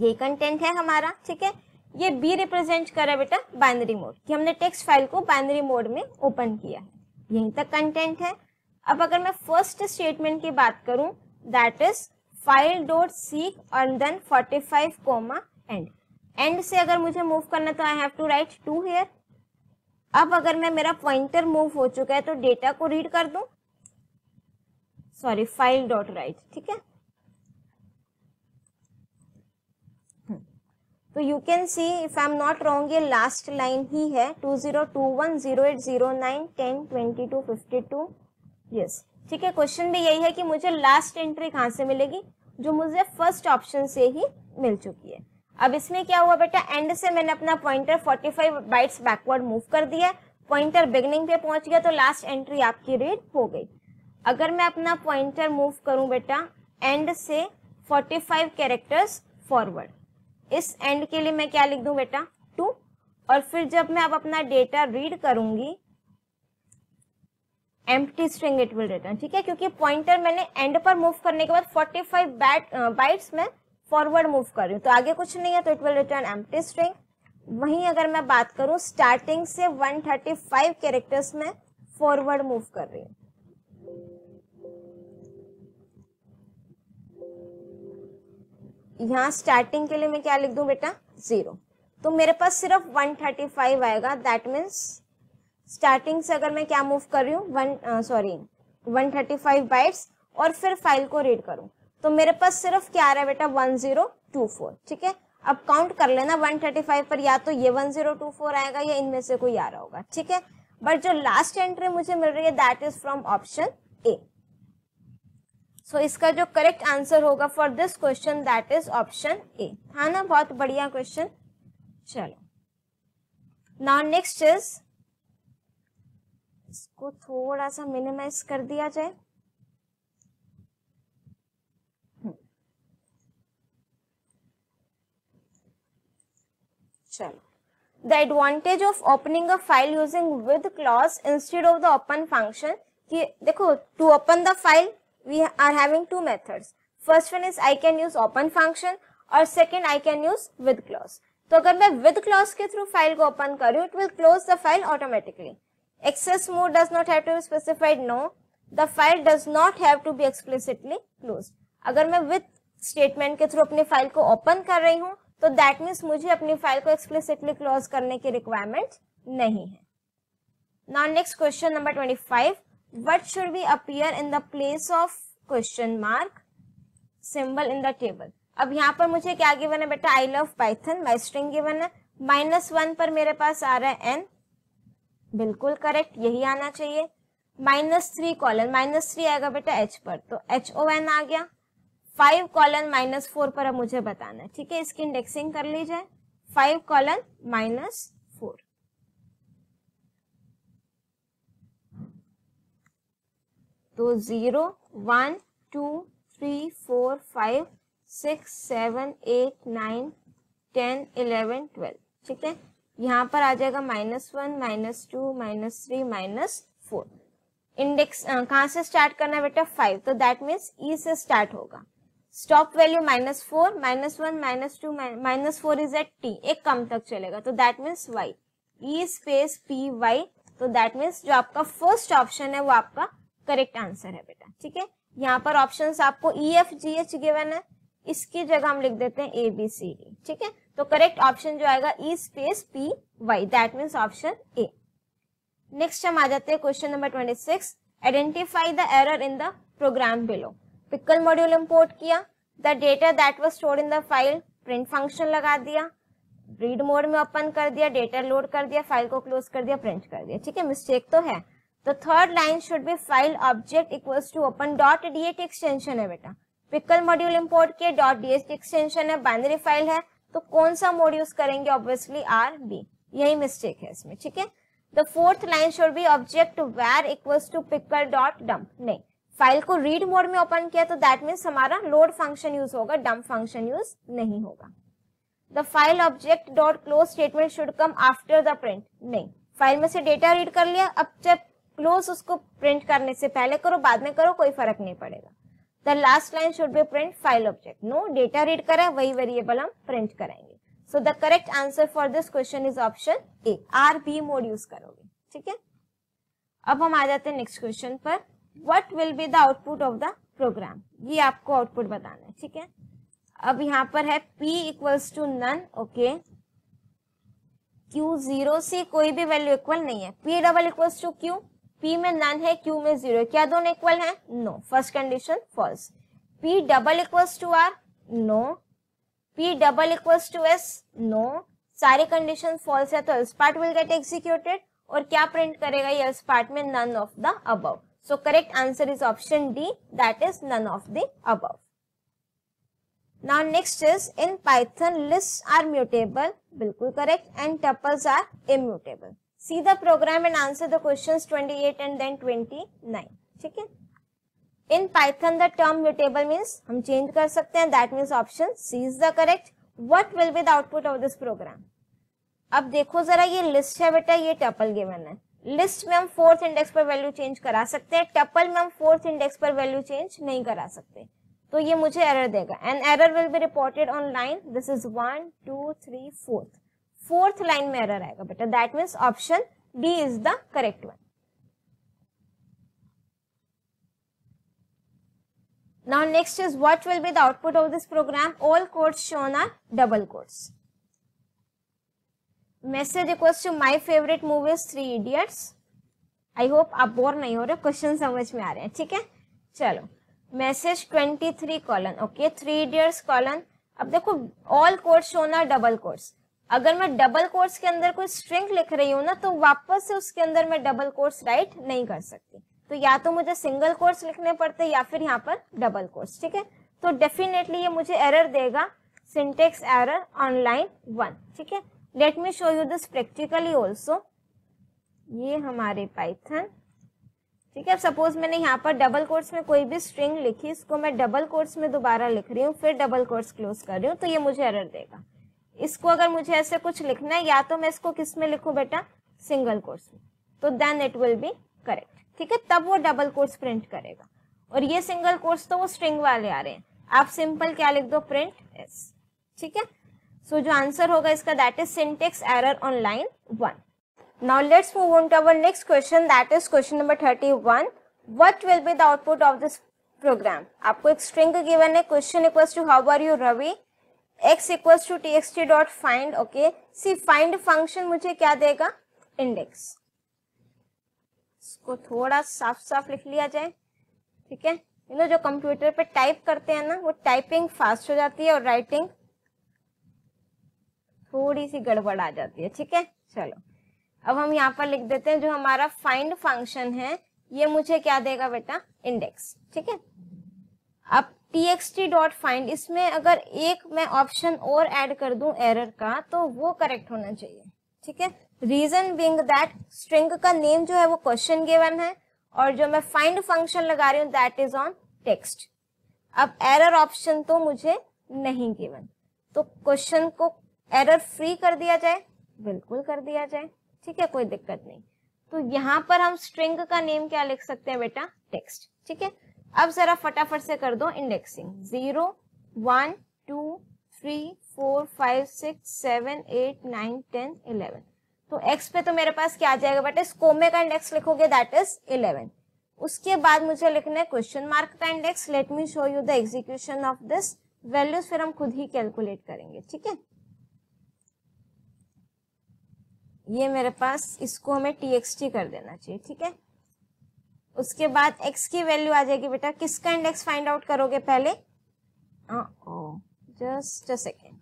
ये कंटेंट है हमारा ठीक है ये बी रिप्रेजेंट कर रहा है बेटा बाइनरी मोड कि हमने टेक्स्ट फाइल को बाइनरी मोड में ओपन किया है यहीं तक कंटेंट है अब अगर मैं फर्स्ट स्टेटमेंट की बात करूं that is file dot seek और देन 45 कोमा एंड एंड से अगर मुझे मूव करना तो I have to write to here अब अगर मैं मेरा पॉइंटर मूव हो चुका है तो डेटा को रीड कर दू सॉरी फाइल डॉट राइट ठीक है तो you can see if I am not wrong ये लास्ट लाइन ही है two zero two one zero eight zero nine ten twenty two fifty two yes ठीक है क्वेश्चन भी यही है कि मुझे लास्ट एंट्री कहाँ से मिलेगी जो मुझे फर्स्ट ऑप्शन से ही मिल चुकी है अब इसमें क्या हुआ बेटा एंड से मैंने अपना पॉइंटर 45 बाइट्स बैकवर्ड मूव कर दिया पॉइंटर बिगनिंग पे पहुंच गया तो लास्ट एंट्री आपकी रीड हो गई अगर मैं अपना पॉइंटर मूव करूं बेटा एंड से 45 कैरेक्टर्स फॉरवर्ड इस एंड के लिए मैं क्या लिख दूं बेटा टू और फिर जब मैं अब अपना डेटा रीड करूंगी empty string it will return ठीक है क्योंकि पॉइंटर मैंने एंड पर मूव करने के बाद 45 फाइव बाइट्स में फॉरवर्ड मूव कर रही हूँ तो आगे कुछ नहीं है तो it will return empty string वहीं अगर मैं बात करूँ स्टार्टिंग से 135 कैरेक्टर्स में फॉरवर्ड मूव कर रही हूँ यहाँ स्टार्टिंग के लिए मैं क्या लिख दू बेटा जीरो तो मेरे पास सिर्फ 135 आएगा दैट मीन्स स्टार्टिंग से अगर मैं क्या मूव कर रही हूँ वन सॉरी 135 थर्टी बाइट्स और फिर फाइल को रीड करूँ तो मेरे पास सिर्फ क्या आ रहा है बेटा 1024 ठीक है अब काउंट कर लेना 135 पर या तो ये 1024 आएगा या इनमें से कोई आ रहा होगा ठीक है बट जो लास्ट एंट्री मुझे मिल रही है that is from option A so इसका जो करेक्ट आंसर होगा for this question that is option A था ना बहुत बढ़िया क्वेश्चन चलो नाउ नेक्स्ट इज इसको थोड़ा सा मिनिमाइज कर दिया जाए हम्म। चलो the advantage of opening a file using with clause instead of the open function कि देखो to open the file we are having two methods. First one is I can use open function और second I can use with clause. तो अगर मैं with clause के through file को open करूँ it will close the file automatically. Access mode does not have to be specified. No, the file does not have to be explicitly closed. अगर मैं with statement के through अपनी file को open कर रही हूँ तो that means मुझे अपनी file को explicitly close करने की requirement नहीं है. Now next question number 25. what should we appear in the place of question mark symbol in the table अब यहाँ पर मुझे क्या गिवन है बेटा I love Python my string given है माइनस वन पर मेरे पास आ रहा है एन बिल्कुल करेक्ट यही आना चाहिए minus three colon minus three आएगा बेटा एच पर तो एच ओ एन आ गया फाइव कॉलन माइनस फोर पर अब मुझे बताना है ठीक है इसकी इंडेक्सिंग कर लीजिए फाइव कॉलन माइनस तो zero one two three four five six seven eight nine ten eleven twelve ठीक है यहाँ पर आ जाएगा minus one minus two minus three minus four index कहाँ से स्टार्ट करना है बेटा फाइव तो दैट मीन्स ई से स्टार्ट होगा stop value minus four minus one minus two minus four is at T एक कम तक चलेगा तो that means Y E space P Y तो दैट मीन्स जो आपका फर्स्ट ऑप्शन है वो आपका करेक्ट आंसर है बेटा ठीक है यहाँ पर ऑप्शन आपको E F G H given है इसकी जगह हम लिख देते हैं ए बी सी डी ठीक है तो करेक्ट ऑप्शन जो आएगा E space P Y that means option A next हम आ जाते हैं question number twenty six identify the error in the program below pickle module import किया the data that was stored in the file print function लगा दिया read mode में open कर दिया डेटा लोड कर दिया फाइल को क्लोज कर दिया प्रिंट कर दिया ठीक है मिस्टेक तो है The third line should be file object equals to open dot DAT extension है बेटा पिकल मॉड्यूल इंपोर्ट किया डॉट डीएच एक्सटेंशन है बाइनरी फाइल है तो कौन सा मोड यूज करेंगे ऑब्वियसली आर बी यही मिस्टेक है इसमें ठीक है the fourth line should be object where equals to pickle dot dump नहीं फाइल को रीड मोड में ओपन किया तो दैट मीन्स हमारा लोड फंक्शन यूज होगा डम्प फंक्शन यूज नहीं होगा the file object dot close statement should come after the print नहीं फाइल में से डेटा रीड कर लिया अब जब क्लोज उसको प्रिंट करने से पहले करो बाद में करो कोई फर्क नहीं पड़ेगा the last line should be print file object no data read करा वही वेरिएबल हम प्रिंट कराएंगे so the correct answer for this question is option A R B mode use करोगे ठीक है अब हम आ जाते हैं नेक्स्ट क्वेश्चन पर what will be the output of the program ये आपको आउटपुट बताना है ठीक है अब यहाँ पर है p equals to none okay q zero से कोई भी वैल्यू इक्वल नहीं है p double equals to Q P में नन है क्यू में जीरो क्या दोनों इक्वल हैं no first condition false P double equals to R no P double equals to S no सारे कंडीशन फॉल्स है तो else part will get executed और क्या प्रिंट करेगा ये एल्स पार्ट में none of the above so correct answer is option D that is none of the above now next is in Python list are mutable बिल्कुल correct and tuples are immutable see the program and answer the questions 28 and then 29 ठीक है in Python the term mutable means हम change कर सकते हैं that means option C is the correct what will be the output of this program अब देखो जरा ये लिस्ट है बेटा ये टपल गिवन है लिस्ट में हम फोर्थ इंडेक्स पर वैल्यू चेंज करा सकते हैं टपल में हम फोर्थ इंडेक्स पर वैल्यू चेंज नहीं करा सकते तो ये मुझे एरर देगा and error will be reported on line this is one two three fourth fourth line में एरर आएगा बेटा that means option D is the correct one Now next is what will be the output of this program? All codes shown are double quotes. Message equals to my favorite movie is Three Idiots. I hope आप bore नहीं हो रहे question समझ में आ रहे हैं ठीक है चलो message 23 colon okay three idiots colon अब देखो all codes shown are double codes अगर मैं डबल कोर्स के अंदर कोई स्ट्रिंग लिख रही हूँ ना तो वापस से उसके अंदर मैं डबल कोर्स राइट नहीं कर सकती तो या तो मुझे सिंगल कोर्स लिखने पड़ते या फिर यहाँ पर डबल कोर्स ठीक है तो डेफिनेटली ये मुझे एरर देगा सिंटेक्स एरर ऑनलाइन वन ठीक है let me show you this practically also ये हमारे पाइथन ठीक है सपोज मैंने यहाँ पर डबल कोर्स में कोई भी स्ट्रिंग लिखी इसको मैं डबल कोर्स में दोबारा लिख रही हूँ फिर डबल कोर्स क्लोज कर रही हूँ तो ये मुझे एरर देगा इसको अगर मुझे ऐसे कुछ लिखना है या तो मैं इसको किस में लिखूं बेटा सिंगल कोर्स में तो then it will be correct ठीक है तब वो डबल कोर्स प्रिंट करेगा और ये सिंगल कोर्स तो वो स्ट्रिंग वाले आ रहे हैं आप सिंपल क्या लिख दो प्रिंट एस ठीक है सो जो आंसर होगा इसका that is syntax error on line one now let's move on to our next question that is question number thirty one what will be the output of this program आपको एक string given है question equals to how are you Ravi x equals to T X T dot find okay see find function मुझे क्या देगा index इसको थोड़ा साफ साफ लिख लिया जाए ठीक है यू नो जो कंप्यूटर पे टाइप करते हैं ना वो टाइपिंग फास्ट हो जाती है और राइटिंग थोड़ी सी गड़बड़ आ जाती है ठीक है चलो अब हम यहाँ पर लिख देते हैं जो हमारा फाइंड फंक्शन है ये मुझे क्या देगा बेटा इंडेक्स ठीक है अब T X T dot find इसमें अगर एक मैं ऑप्शन और ऐड कर दूं एरर का तो वो करेक्ट होना चाहिए ठीक है रीजन बिंग दैट स्ट्रिंग का नेम जो है वो क्वेश्चन गिवन है और जो मैं फाइंड फंक्शन लगा रही हूँ दैट इज ऑन टेक्स्ट अब एरर ऑप्शन तो मुझे नहीं गिवन तो क्वेश्चन को एरर फ्री कर दिया जाए बिल्कुल कर दिया जाए ठीक है कोई दिक्कत नहीं तो यहाँ पर हम स्ट्रिंग का नेम क्या लिख सकते हैं बेटा टेक्स्ट ठीक है अब जरा फटाफट से कर दो indexing zero one two three four five six seven eight nine ten eleven तो x पे तो मेरे पास क्या आ जाएगा बेटे कोमे का इंडेक्स लिखोगे दैट इज इलेवन उसके बाद मुझे लिखना है क्वेश्चन मार्क का index let me show you the execution of this values फिर हम खुद ही कैलकुलेट करेंगे ठीक है ये मेरे पास इसको हमें टी एक्स टी कर देना चाहिए ठीक है उसके बाद एक्स की वैल्यू आ जाएगी बेटा किसका इंडेक्स फाइंड आउट करोगे पहले जस्ट सेकेंड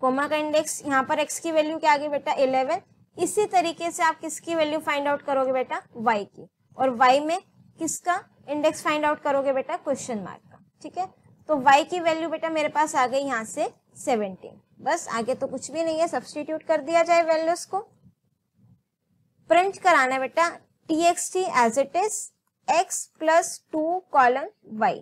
कोमा का इंडेक्स यहाँ पर x की वैल्यू क्या आ गई बेटा इलेवन इसी तरीके से आप किसकी वैल्यू फाइंड आउट करोगे बेटा वाई की और वाई में किसका इंडेक्स फाइंड आउट करोगे बेटा क्वेश्चन मार्क का ठीक है तो वाई की वैल्यू बेटा मेरे पास आ गई यहाँ से सेवनटीन बस आगे तो कुछ भी नहीं है सब्सटीट्यूट कर दिया जाए वैल्यूज को प्रिंट कराना बेटा T X T as it is X plus two column Y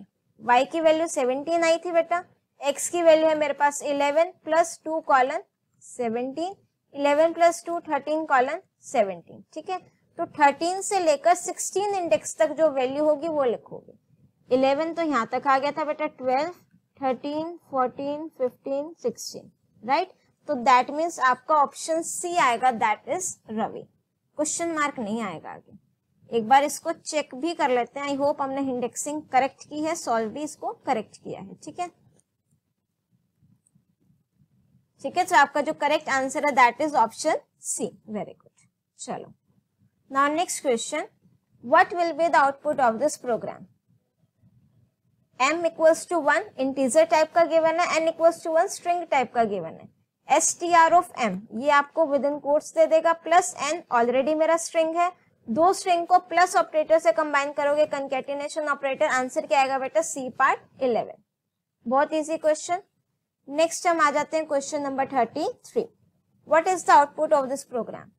Y की वैल्यू सेवनटीन आई थी बेटा एक्स की वैल्यू है मेरे पास eleven plus two colon seventeen eleven plus two thirteen colon seventeen ठीक है तो थर्टीन से लेकर सिक्सटीन इंडेक्स तक जो वैल्यू होगी वो लिखोगे इलेवन तो यहाँ तक आ गया था बेटा twelve thirteen fourteen fifteen sixteen right तो दैट मीन्स आपका ऑप्शन सी आएगा that is Ravi question mark नहीं आएगा आगे एक बार इसको चेक भी कर लेते हैं आई होप हमने इंडेक्सिंग करेक्ट की है सॉल्व भी इसको करेक्ट किया है ठीक है ठीक है तो आपका जो करेक्ट आंसर है that is option C very good चलो now next question what will be the output of this program M equals to one integer type का गिवन है N equals to one string type का given है S T R of M ये आपको within course दे देगा plus N already मेरा string है दो स्ट्रिंग को प्लस ऑपरेटर से कंबाइन करोगे कंकेटिनेशन ऑपरेटर आंसर क्या आएगा बेटा सी पार्ट इलेवन बहुत इजी क्वेश्चन नेक्स्ट हम आ जाते हैं question number thirty three what is the output of this program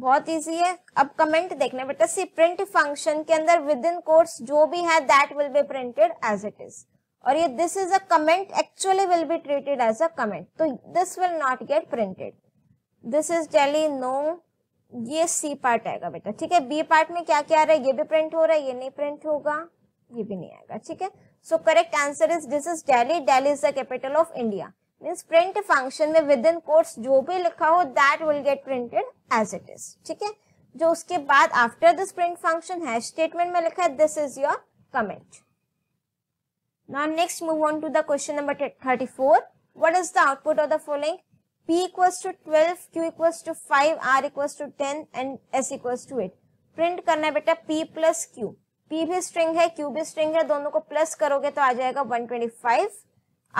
बहुत इजी है अब कमेंट देखना बेटा सी प्रिंट फंक्शन के अंदर विद इन कोर्स जो भी है that will be printed as it is और ये this is a comment actually will be treated as a comment तो this will not get printed this is Delhi no ये C part आएगा बेटा ठीक है बी पार्ट में क्या क्या आ रहा है ये भी प्रिंट हो रहा है ये नहीं प्रिंट होगा ये भी नहीं आएगा ठीक है so correct answer is this is Delhi Delhi is the capital of India means print function में विद इन कोर्स जो भी लिखा हो that will get printed as it is ठीक है जो उसके बाद आफ्टर दिस प्रिंट फंक्शन है स्टेटमेंट में लिखा है this is your comment Now next move on to the question number 34. What is the output of the following? P equals to 12, Q equals to 5, R equals to 10 and S equals to 8. Print करना है बेटा P plus Q. P भी string है Q भी string है दोनों को plus करोगे तो आ जाएगा 125.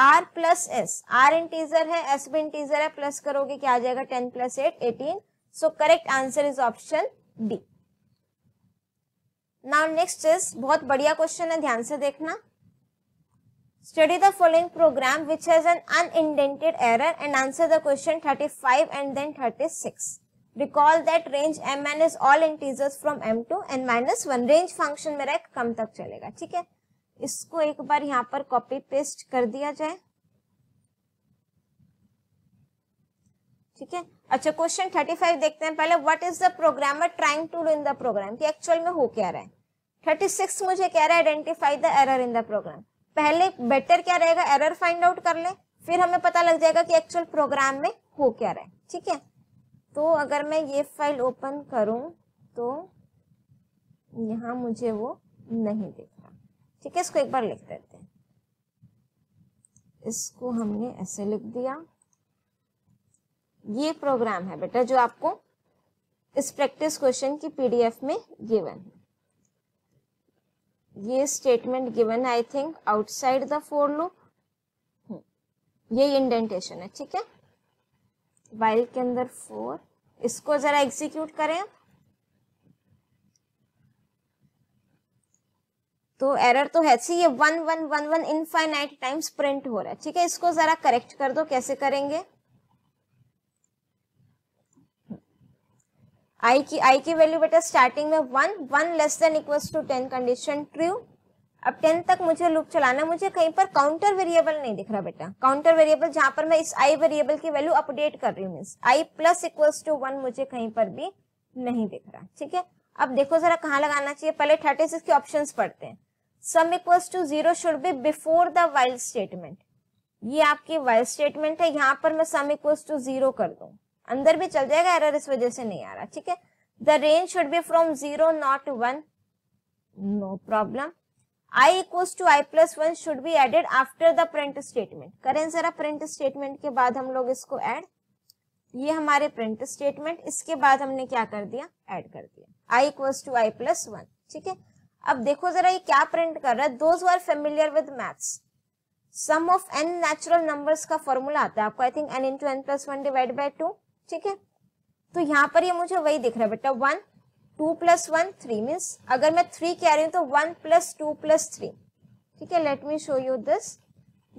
R plus S. R integer है S भी integer है Plus करोगे क्या आ जाएगा 10 plus 8, 18. So correct answer is option D. Now next is बहुत बढ़िया question है ध्यान से देखना. Study the following program which has an unindented error and answer the question 35 and then 36. Recall that range mn is all integers from m to n minus one range function मेरा एक कम तक चलेगा ठीक है इसको एक बार यहाँ पर कॉपी पेस्ट कर दिया जाए ठीक है अच्छा क्वेश्चन 35 देखते हैं पहले what is the programmer trying to do in the program कि एक्चुअल में हो क्या रहा है 36 मुझे कह रहा है identify the error in the program पहले बेटर क्या रहेगा एरर फाइंड आउट कर ले फिर हमें पता लग जाएगा कि एक्चुअल प्रोग्राम में हो क्या रहा है ठीक है तो अगर मैं ये फाइल ओपन करूं तो यहाँ मुझे वो नहीं दिख रहा ठीक है इसको एक बार लिख देते हैं इसको हमने ऐसे लिख दिया ये प्रोग्राम है बेटा जो आपको इस प्रैक्टिस क्वेश्चन की पीडीएफ में गिवन है ये statement given I think outside the for loop ये इंडेंटेशन है ठीक है वाइल के अंदर फोर इसको जरा एग्जीक्यूट करें तो एरर तो है सी ये one one one one infinite times print हो रहा है ठीक है इसको जरा करेक्ट कर दो कैसे करेंगे आई की आई की वैल्यू बेटा स्टार्टिंग में one one less than equals to ten condition true अब टेन तक मुझे लूप चलाना मुझे कहीं पर काउंटर वेरिएबल नहीं दिख रहा बेटा काउंटर वेरिएबल जहां पर मैं इस आई वेरिएबल की वैल्यू अपडेट कर रही हूँ I plus equals to one मुझे कहीं पर भी नहीं दिख रहा ठीक है अब देखो जरा कहाँ लगाना चाहिए पहले थर्टी सिक्स के ऑप्शन पढ़ते हैं sum equals to zero should be before the while statement ये आपकी वाइल्ड स्टेटमेंट है यहाँ पर मैं सम इक्वल्स टू जीरो कर दूँ अंदर भी चल जाएगा एरर इस वजह से नहीं आ रहा ठीक है the range should be from zero not one no problem I equals to I plus one should be added after the print statement करें जरा प्रिंट स्टेटमेंट के बाद हम लोग इसको एड ये हमारे प्रिंट स्टेटमेंट इसके बाद हमने क्या कर दिया एड कर दिया I equals to I plus one ठीक है अब देखो जरा ये क्या प्रिंट कर रहा है those are familiar with maths sum of N natural numbers का फॉर्मूला आता है आपको I think N into N plus one divide by two ठीक है तो यहाँ पर ये मुझे वही दिख रहा है बेटा one two plus one three means अगर मैं थ्री कह रही हूँ तो one plus two plus three ठीक है let me show you this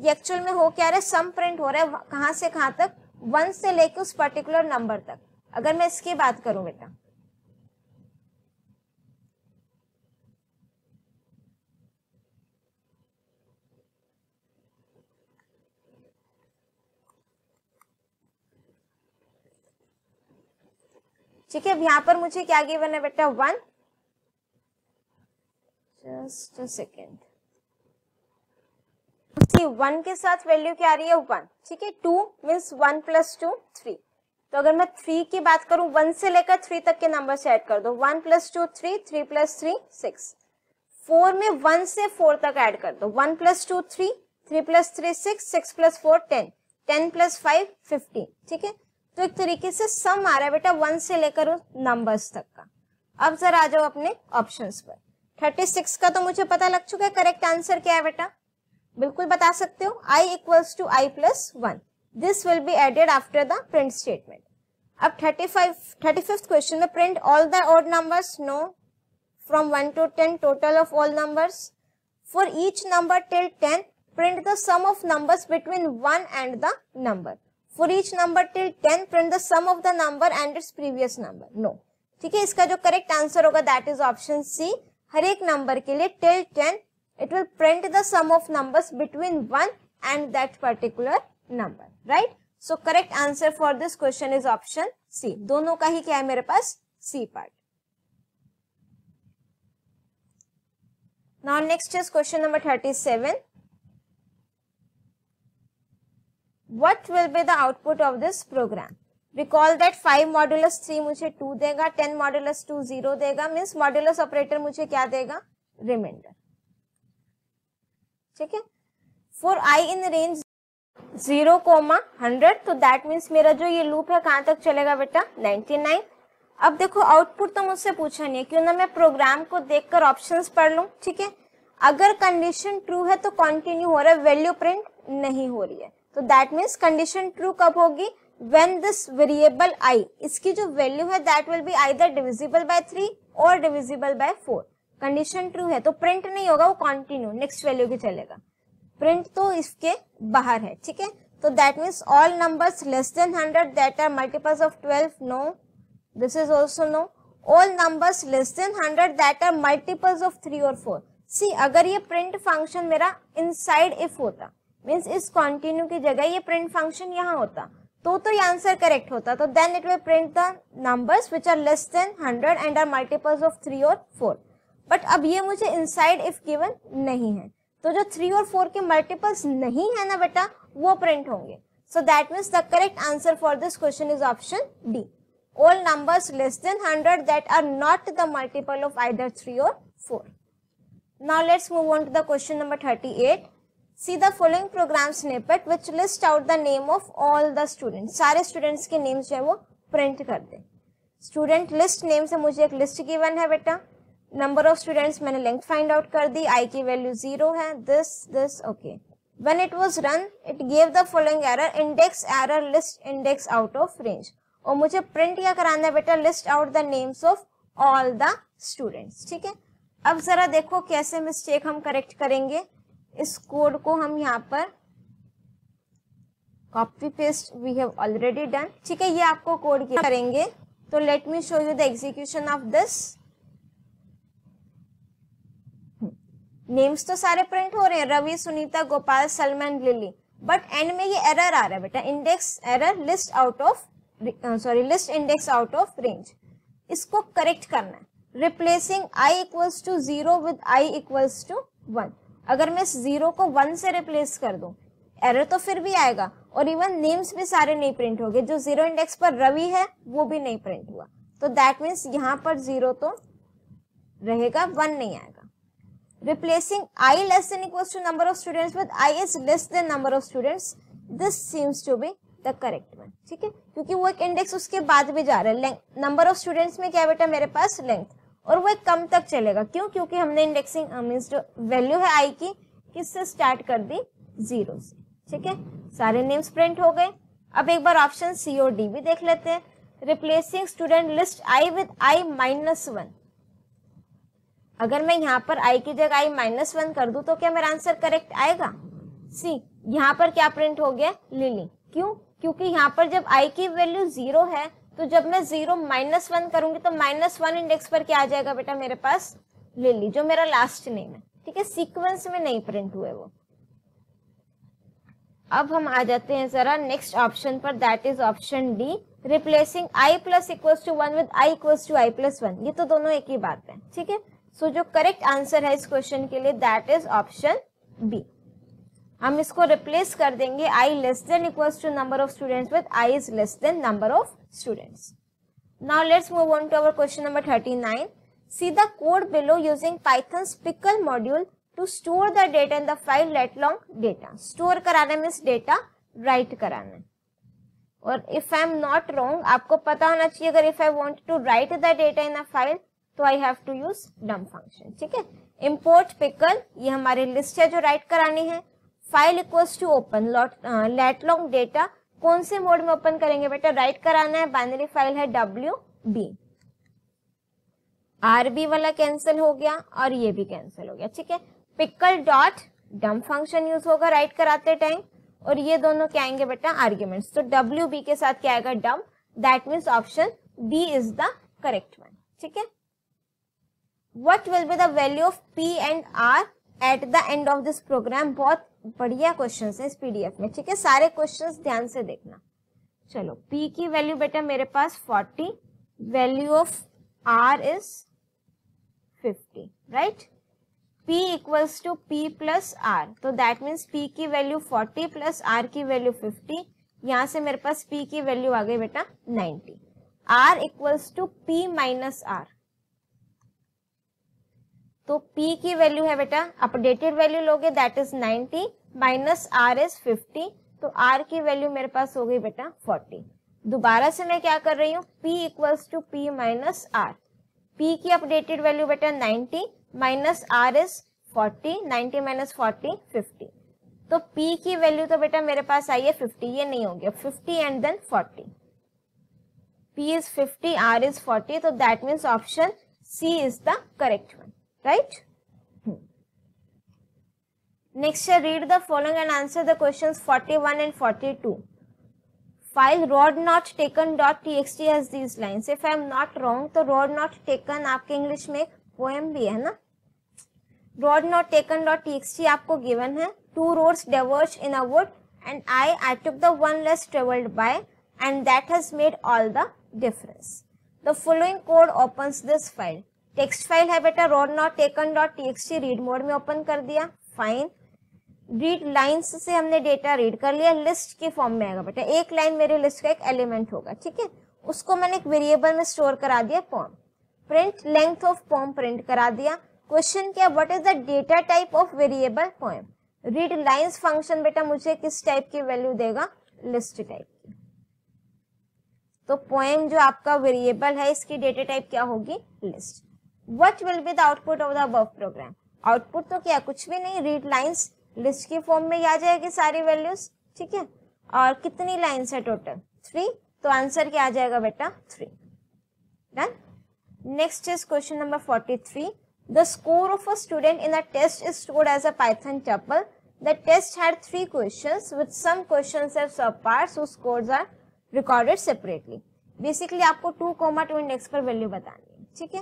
ये एक्चुअल में हो क्या रहा है सम प्रिंट हो रहा है कहाँ से कहाँ तक वन से लेके उस पर्टिकुलर नंबर तक अगर मैं इसकी बात करूँ बेटा ठीक है अब यहाँ पर मुझे क्या गिवन है बेटा वन जस्ट सेकेंड वन के साथ वैल्यू क्या आ रही है वन ठीक है two means one plus two three तो अगर मैं थ्री की बात करूं वन से लेकर थ्री तक के नंबर से ऐड कर दो one plus two three three plus three six four में वन से फोर तक ऐड कर दो one plus two three three plus three six six plus four ten ten plus five fifteen ठीक है तो एक तरीके से सम आ रहा है बेटा वन से लेकर नंबर्स तक का अब जरा आ जाओ अपने ऑप्शंस पर 36 का तो मुझे पता लग चुका है करेक्ट आंसर क्या है बेटा बिल्कुल बता सकते हो I equals to I plus one this will be added after the print statement अब 35 35 क्वेश्चन में print all the odd numbers no from one to ten total of all numbers. For each number till ten print the sum of numbers between one and the number for each number till ten print the sum of the number and its previous number no ठीक है इसका जो correct answer होगा that is option C हर एक number के लिए till ten it will print the sum of numbers between one and that particular number right so correct answer for this question is option C दोनों का ही क्या है मेरे पास C part now next is question number thirty seven what will be the output of this program? Recall that 5 modulus 3 mujhe 2 dega 10 modulus 2 0 dega means modulus operator mujhe kya dega remainder theek hai for i in range 0 comma 100 so that means mera jo ye loop hai kahan tak chalega beta 99 अब देखो output तो मुझसे पूछा नहीं है क्यों ना मैं प्रोग्राम को देखकर ऑप्शंस पढ़ लूँ ठीक है अगर कंडीशन ट्रू है तो कंटिन्यू हो रहा है वैल्यू प्रिंट नहीं हो रही है तो दैट मीन्स कंडीशन ट्रू कब होगी वेन दिस वेरिएबल आई इसकी जो वैल्यू है that will be I divisible by three और divisible by four condition true है तो प्रिंट नहीं होगा वो कॉन्टिन्यू नेक्स्ट वैल्यू की चलेगा प्रिंट तो इसके बाहर है ठीक है तो that means all numbers less than hundred that are multiples of twelve no this is also no all numbers less than hundred that are multiples of three और फोर सी अगर ये प्रिंट फंक्शन मेरा inside if होता means इस continue की जगह ये print function यहाँ होता तो तो ये आंसर करेक्ट होता तो then it will print the numbers which are less than hundred and are multiples of three और फोर बट अब ये मुझे इनसाइड इफ गिवन नहीं है तो जो थ्री और फोर के मल्टीपल्स नहीं है ना बेटा वो प्रिंट होंगे so that means the correct answer for this question is option D all numbers less than hundred that are not the multiple of of three और four now let's move on to the question number thirty eight see the following program snippet which list out the name of all the students सारे students के names जो है वो print कर दें student list name से मुझे एक list given है बेटा number of students मैंने length find out कर दी i की value zero है this this okay when it was run it gave the following error index error list index out of range और मुझे print क्या कराना है बेटा list out the names of all the students ठीक है अब जरा देखो कैसे मिस्टेक हम करेक्ट करेंगे इस कोड को हम यहाँ पर copy paste we have already done ठीक है ये आपको कोड करेंगे तो let me show you the execution of this names तो सारे प्रिंट हो रहे हैं Ravi Sunita Gopal Salman Lily but end में ये एरर आ रहा है बेटा index error list out of sorry list index out of range इसको करेक्ट करना है replacing I equals to zero with I equals to one अगर मैं इस जीरो को वन से रिप्लेस कर दूं एरर तो फिर भी आएगा और इवन नेम्स भी सारे नहीं प्रिंट हो गए जो जीरो इंडेक्स पर रवि है वो भी नहीं प्रिंट हुआ तो दैट मीन्स यहाँ पर जीरो तो रहेगा वन नहीं आएगा replacing i less than equals to number of students with i is less than number of students this seems to be the correct one ठीक है क्योंकि वो एक इंडेक्स उसके बाद भी जा रहा है नंबर ऑफ स्टूडेंट्स में क्या बेटा मेरे पास लेंथ और वह कम तक चलेगा क्यों क्योंकि हमने इंडेक्सिंग मीन्स uh, जो वैल्यू है आई की किससे स्टार्ट कर दी जीरो से ठीक है सारे नेम्स प्रिंट हो गए अब एक बार ऑप्शन सी और डी भी देख लेते हैं replacing student list I with I minus one अगर मैं यहाँ पर आई की जगह आई माइनस वन कर दू तो क्या मेरा आंसर करेक्ट आएगा सी यहाँ पर क्या प्रिंट हो गया लिली क्यों क्योंकि यहाँ पर जब आई की वैल्यू जीरो है तो जब मैं जीरो माइनस वन करूंगी तो माइनस वन इंडेक्स पर क्या आ जाएगा बेटा मेरे पास लिली जो मेरा लास्ट नेम है ठीक है सीक्वेंस में नहीं प्रिंट हुए वो अब हम आ जाते हैं जरा नेक्स्ट ऑप्शन पर that is option D replacing I plus equal to one with I equal to I plus one ये तो दोनों एक ही बात है ठीक है सो जो करेक्ट आंसर है इस क्वेश्चन के लिए दैट इज ऑप्शन बी हम इसको रिप्लेस कर देंगे I less than equal to number of students with I is less than number of students. Now let's move on to our question number 39. See the code below using Python's pickle module to store the data in the file let long data. Store कराना means data write कराना और if I am not wrong आपको पता होना चाहिए अगर if I want to write the data in a file तो I have to use dump function ठीक है import pickle ये हमारी list है जो write करानी है file equals to open lot uh, let long data कौन से मोड में ओपन करेंगे बेटा राइट कराना है बाइनरी फाइल है डब्ल्यू बी आर बी वाला कैंसिल हो गया और ये भी कैंसिल हो गया ठीक है pickle dot dump function use होगा राइट कराते टाइम और ये दोनों क्या आएंगे बेटा आर्ग्यूमेंट्स तो डब्ल्यू बी के साथ क्या आएगा dump that means option B is the correct one ठीक है what will be the value of P and R at the end of this program बहुत बढ़िया क्वेश्चन है इस पीडीएफ में ठीक है सारे क्वेश्चन ध्यान से देखना चलो पी की वैल्यू बेटा मेरे पास 40 value of R is fifty right P equals to P plus R तो दैट मीन्स P की वैल्यू 40 प्लस R की वैल्यू 50. यहां से मेरे पास P की वैल्यू आ गई बेटा 90. R equals to P minus R तो P की वैल्यू है बेटा अपडेटेड वैल्यू लोगे that is 90 minus R is 50 तो R की वैल्यू मेरे पास हो गई बेटा 40 दोबारा से मैं क्या कर रही हूँ P equals to P minus R P की अपडेटेड वैल्यू बेटा 90 माइनस आर इज 40 90 माइनस 40 50 तो P की वैल्यू तो बेटा मेरे पास आई है 50 ये नहीं हो गया 50 and then 40 P is 50 R is 40 तो that means option C is the correct right? Next, i read the following and answer the questions 41 and 42. File rod not taken dot txt has these lines. If I am not wrong, the rod not taken aapke English mein poem bhi hai na Rod not taken dot txt aapko given hai Two roads diverge in a wood and I I took the one less traveled by and that has made all the difference. The following code opens this file. Text file है बेटा road not taken dot T read mode में open कर दिया fine read lines से हमने data read कर लिया list के फॉर्म में आएगा बेटा एक लाइन मेरे लिस्ट का एक एलिमेंट होगा ठीक है उसको मैंने एक वेरिएबल में स्टोर करा दिया form print length of form print करा दिया क्वेश्चन क्या what is the data type of variable form read lines function बेटा मुझे किस टाइप की वैल्यू देगा लिस्ट टाइप की तो पोएम जो आपका वेरिएबल है इसकी डेटा टाइप क्या होगी list what will be the output of the above program output तो क्या कुछ भी नहीं रीड लाइन्स लिस्ट के फॉर्म में आ जाएगी सारी वैल्यूज ठीक है और कितनी लाइन्स है टोटल थ्री तो आंसर क्या आ जाएगा बेटा three done next is question number forty three the score of a student in the test is stored as a Python tuple the test had three question with some question have subparts whose scores are two separately. पर value बतानी है ठीक है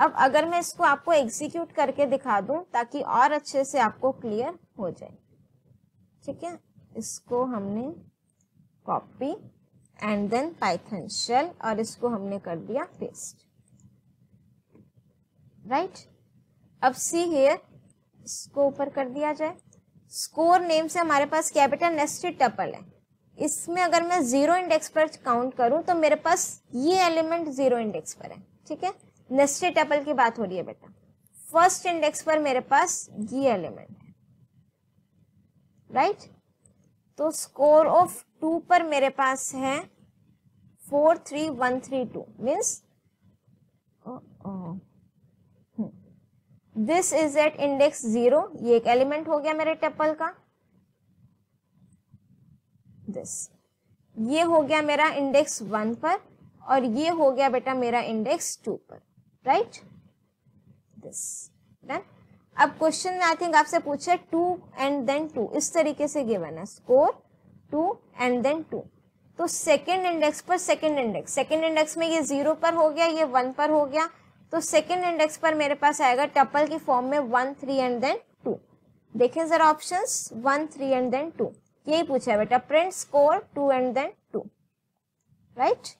अब अगर मैं इसको आपको एग्जीक्यूट करके दिखा दूं ताकि और अच्छे से आपको क्लियर हो जाए ठीक है इसको हमने copy and then Python shell और इसको हमने कर दिया पेस्ट राइट अब सी हेयर इसको ऊपर कर दिया जाए स्कोर नेम से हमारे पास कैपिटल नेस्टेड टपल है इसमें अगर मैं जीरो इंडेक्स पर काउंट करूं तो मेरे पास ये एलिमेंट जीरो इंडेक्स पर है ठीक है नेस्टेड टपल की बात हो रही है बेटा फर्स्ट इंडेक्स पर मेरे पास ये एलिमेंट है राइट right? तो स्कोर ऑफ टू पर मेरे पास है four three one three two means this is at index zero ये एक एलिमेंट हो गया मेरे टेपल का दिस ये हो गया मेरा इंडेक्स वन पर और ये हो गया बेटा मेरा इंडेक्स टू पर राइट दिस डन अब क्वेश्चन में आई थिंक आपसे पूछे टू एंड देन टू इस तरीके से गिवन है score two and then two तो सेकेंड इंडेक्स पर सेकेंड इंडेक्स सेकेंड इंडेक्स में ये जीरो पर हो गया ये वन पर हो गया तो सेकेंड इंडेक्स पर मेरे पास आएगा टपल की फॉर्म में one three and then two देखें जरा option one three and then two यही पूछा है बेटा print score two and then two right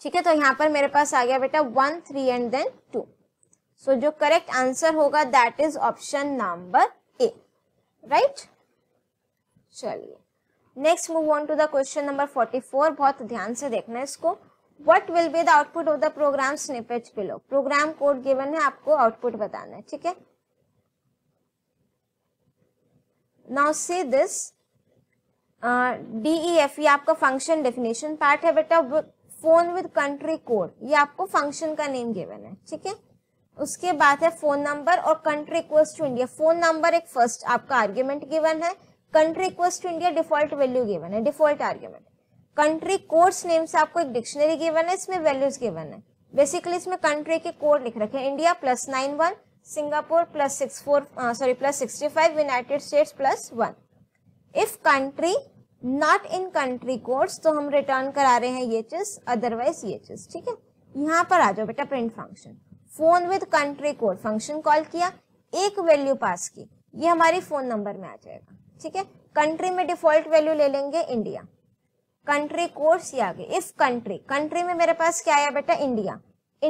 ठीक है तो यहाँ पर मेरे पास आ गया बेटा one three and then two so जो करेक्ट आंसर होगा that is option number A right चलिए next move on to the question number forty four बहुत ध्यान से देखना है इसको what will be the output of the program snippets below program code given है आपको आउटपुट बताना है ठीक है now see this D F ये आपका फंक्शन डेफिनेशन पार्ट है बेटा फोन विद कंट्री कोड ये आपको फंक्शन का नेम गिवन है ठीक है उसके बाद है फोन नंबर और country equals to India phone number एक फर्स्ट आपका आर्ग्यूमेंट गिवन है country equals to India default value given है default argument country codes name से आपको एक डिक्शनरी गिवन है इसमें वैल्यूज गिवन है बेसिकली इसमें कंट्री के कोड लिख रखे हैं India plus nine one Singapore plus six four sorry plus sixty five United States plus one if country not in country codes तो हम रिटर्न करा रहे हैं ये चीज अदरवाइज ये चीज ठीक है यहाँ पर आ जाओ बेटा print function phone with country code function call किया एक वैल्यू पास की ये हमारी फोन नंबर में आ जाएगा ठीक है कंट्री में डिफॉल्ट वैल्यू ले लेंगे इंडिया कंट्री कोर्स ये आगे इफ कंट्री कंट्री में मेरे पास क्या आया बेटा India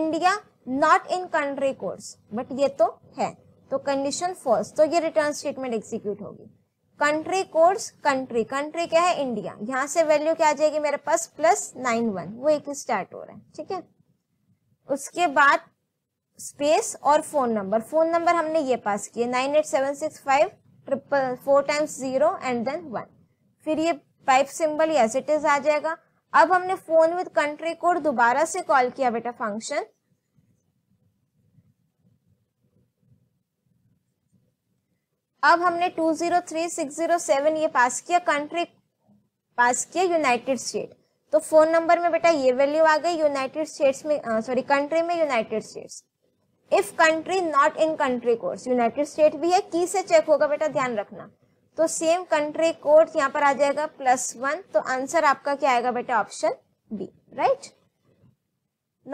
India not in country course but ये तो है तो कंडीशन फॉल्स तो ये रिटर्न स्टेटमेंट एग्जीक्यूट होगी कंट्री कोड्स कंट्री कंट्री क्या है इंडिया यहाँ से वैल्यू क्या आ जाएगी मेरे पास प्लस नाइन वन वो एक स्टार्ट हो रहा है ठीक है उसके बाद स्पेस और फोन नंबर फोन नंबर हमने ये पास किया nine eight seven six five triple four times zero and then one फिर ये pipe symbol as it is आ जाएगा अब हमने फोन विद कंट्री कोड दोबारा से कॉल किया बेटा फंक्शन अब हमने 203607 ये पास किया कंट्री पास किया यूनाइटेड स्टेट तो फोन नंबर में बेटा ये वैल्यू आ गई यूनाइटेड स्टेट्स में सॉरी कंट्री में United States if country not in country code United State भी है की से चेक होगा बेटा ध्यान रखना तो सेम कंट्री कोड यहाँ पर आ जाएगा प्लस वन तो आंसर आपका क्या आएगा बेटा option B right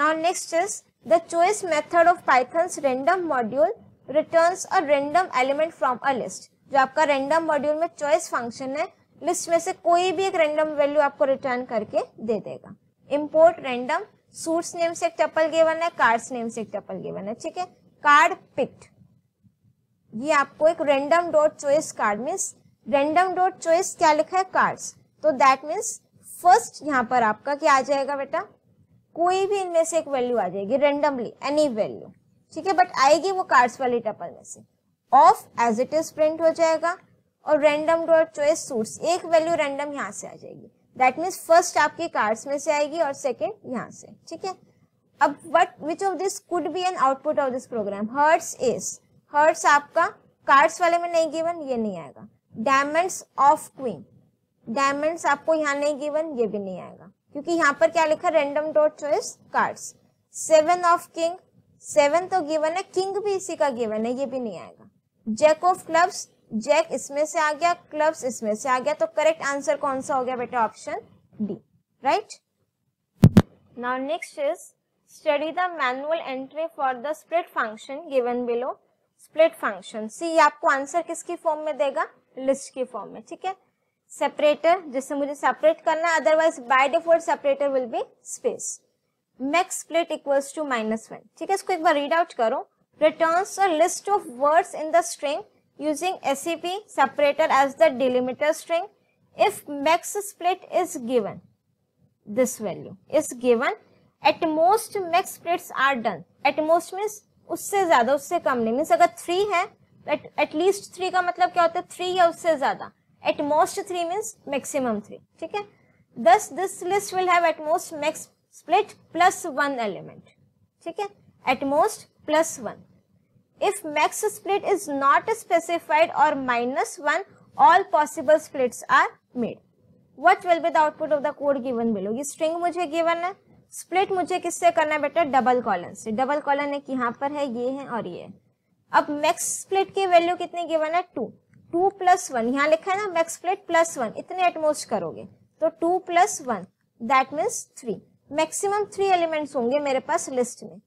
now next is the choice method of Pythons random module returns random element from a list जो आपका रेंडम मॉड्यूल में चॉइस फंक्शन है लिस्ट में से कोई भी एक रेंडम वैल्यू आपको रिटर्न करके दे देगा इम्पोर्ट रेंडम सूट्स नेम से एक टपल गिवन है कार्ड्स नेम से एक टपल गेवन है ठीक है कार्ड पिक्ड ये आपको एक random dot choice card means random dot choice क्या लिखा है कार्ड्स तो दैट मीन्स फर्स्ट यहाँ पर आपका क्या आ जाएगा बेटा कोई भी इनमें से एक वैल्यू आ जाएगी रेंडमली एनी वैल्यू ठीक है बट आएगी वो कार्ड्स वाली टपल में से of as it is print हो जाएगा और रैंडम डॉट चॉइस सूट्स एक वैल्यू रैंडम यहाँ से आ जाएगी दैट मीन्स फर्स्ट आपकी कार्ड्स में से आएगी और सेकेंड यहाँ से ठीक है अब what which of this could be an output of this program hearts is hearts आपका कार्ड्स वाले में नहीं गिवन ये नहीं आएगा डायमंड्स ऑफ क्वीन डायमंड्स आपको यहाँ नहीं गिवन ये भी नहीं आएगा क्योंकि यहाँ पर क्या लिखा random dot choice cards seven of king seven तो गिवन है किंग भी इसी का गिवन है ये भी नहीं आएगा जैक ऑफ क्लब्स जैक इसमें से आ गया क्लब्स इसमें से आ गया तो करेक्ट आंसर कौन सा हो गया बेटा option D right now next is study the manual entry for the split function given below split function see आपको आंसर किसकी फॉर्म में देगा लिस्ट की फॉर्म में ठीक है सेपरेटर जिससे मुझे सेपरेट करना है otherwise by default separator will be space max split equals to minus one ठीक है इसको एक बार रीड आउट करो returns a list of words in the string using SEP separator as the delimiter string if max split is given this value is given at most max splits are done at most means उससे ज्यादा उससे कम नहीं means अगर three है at least three का मतलब क्या होता है थ्री या उससे ज्यादा at most three means maximum three ठीक है this this list will have at most max split plus one element ठीक है at most plus one if max split is not specified or minus one all possible split are made what will be the output of the code given below ये string मुझे given है split मुझे किससे करना है बेटा डबल कॉलन से double colon एक यहाँ पर है ये है और ये है अब मैक्स स्प्लिट की वैल्यू कितनी गिवन है टू टू प्लस वन यहाँ लिखा है ना मैक्स स्प्लिट प्लस वन इतने एटमोस्ट करोगे तो two plus one that means three maximum three elements होंगे मेरे पास लिस्ट में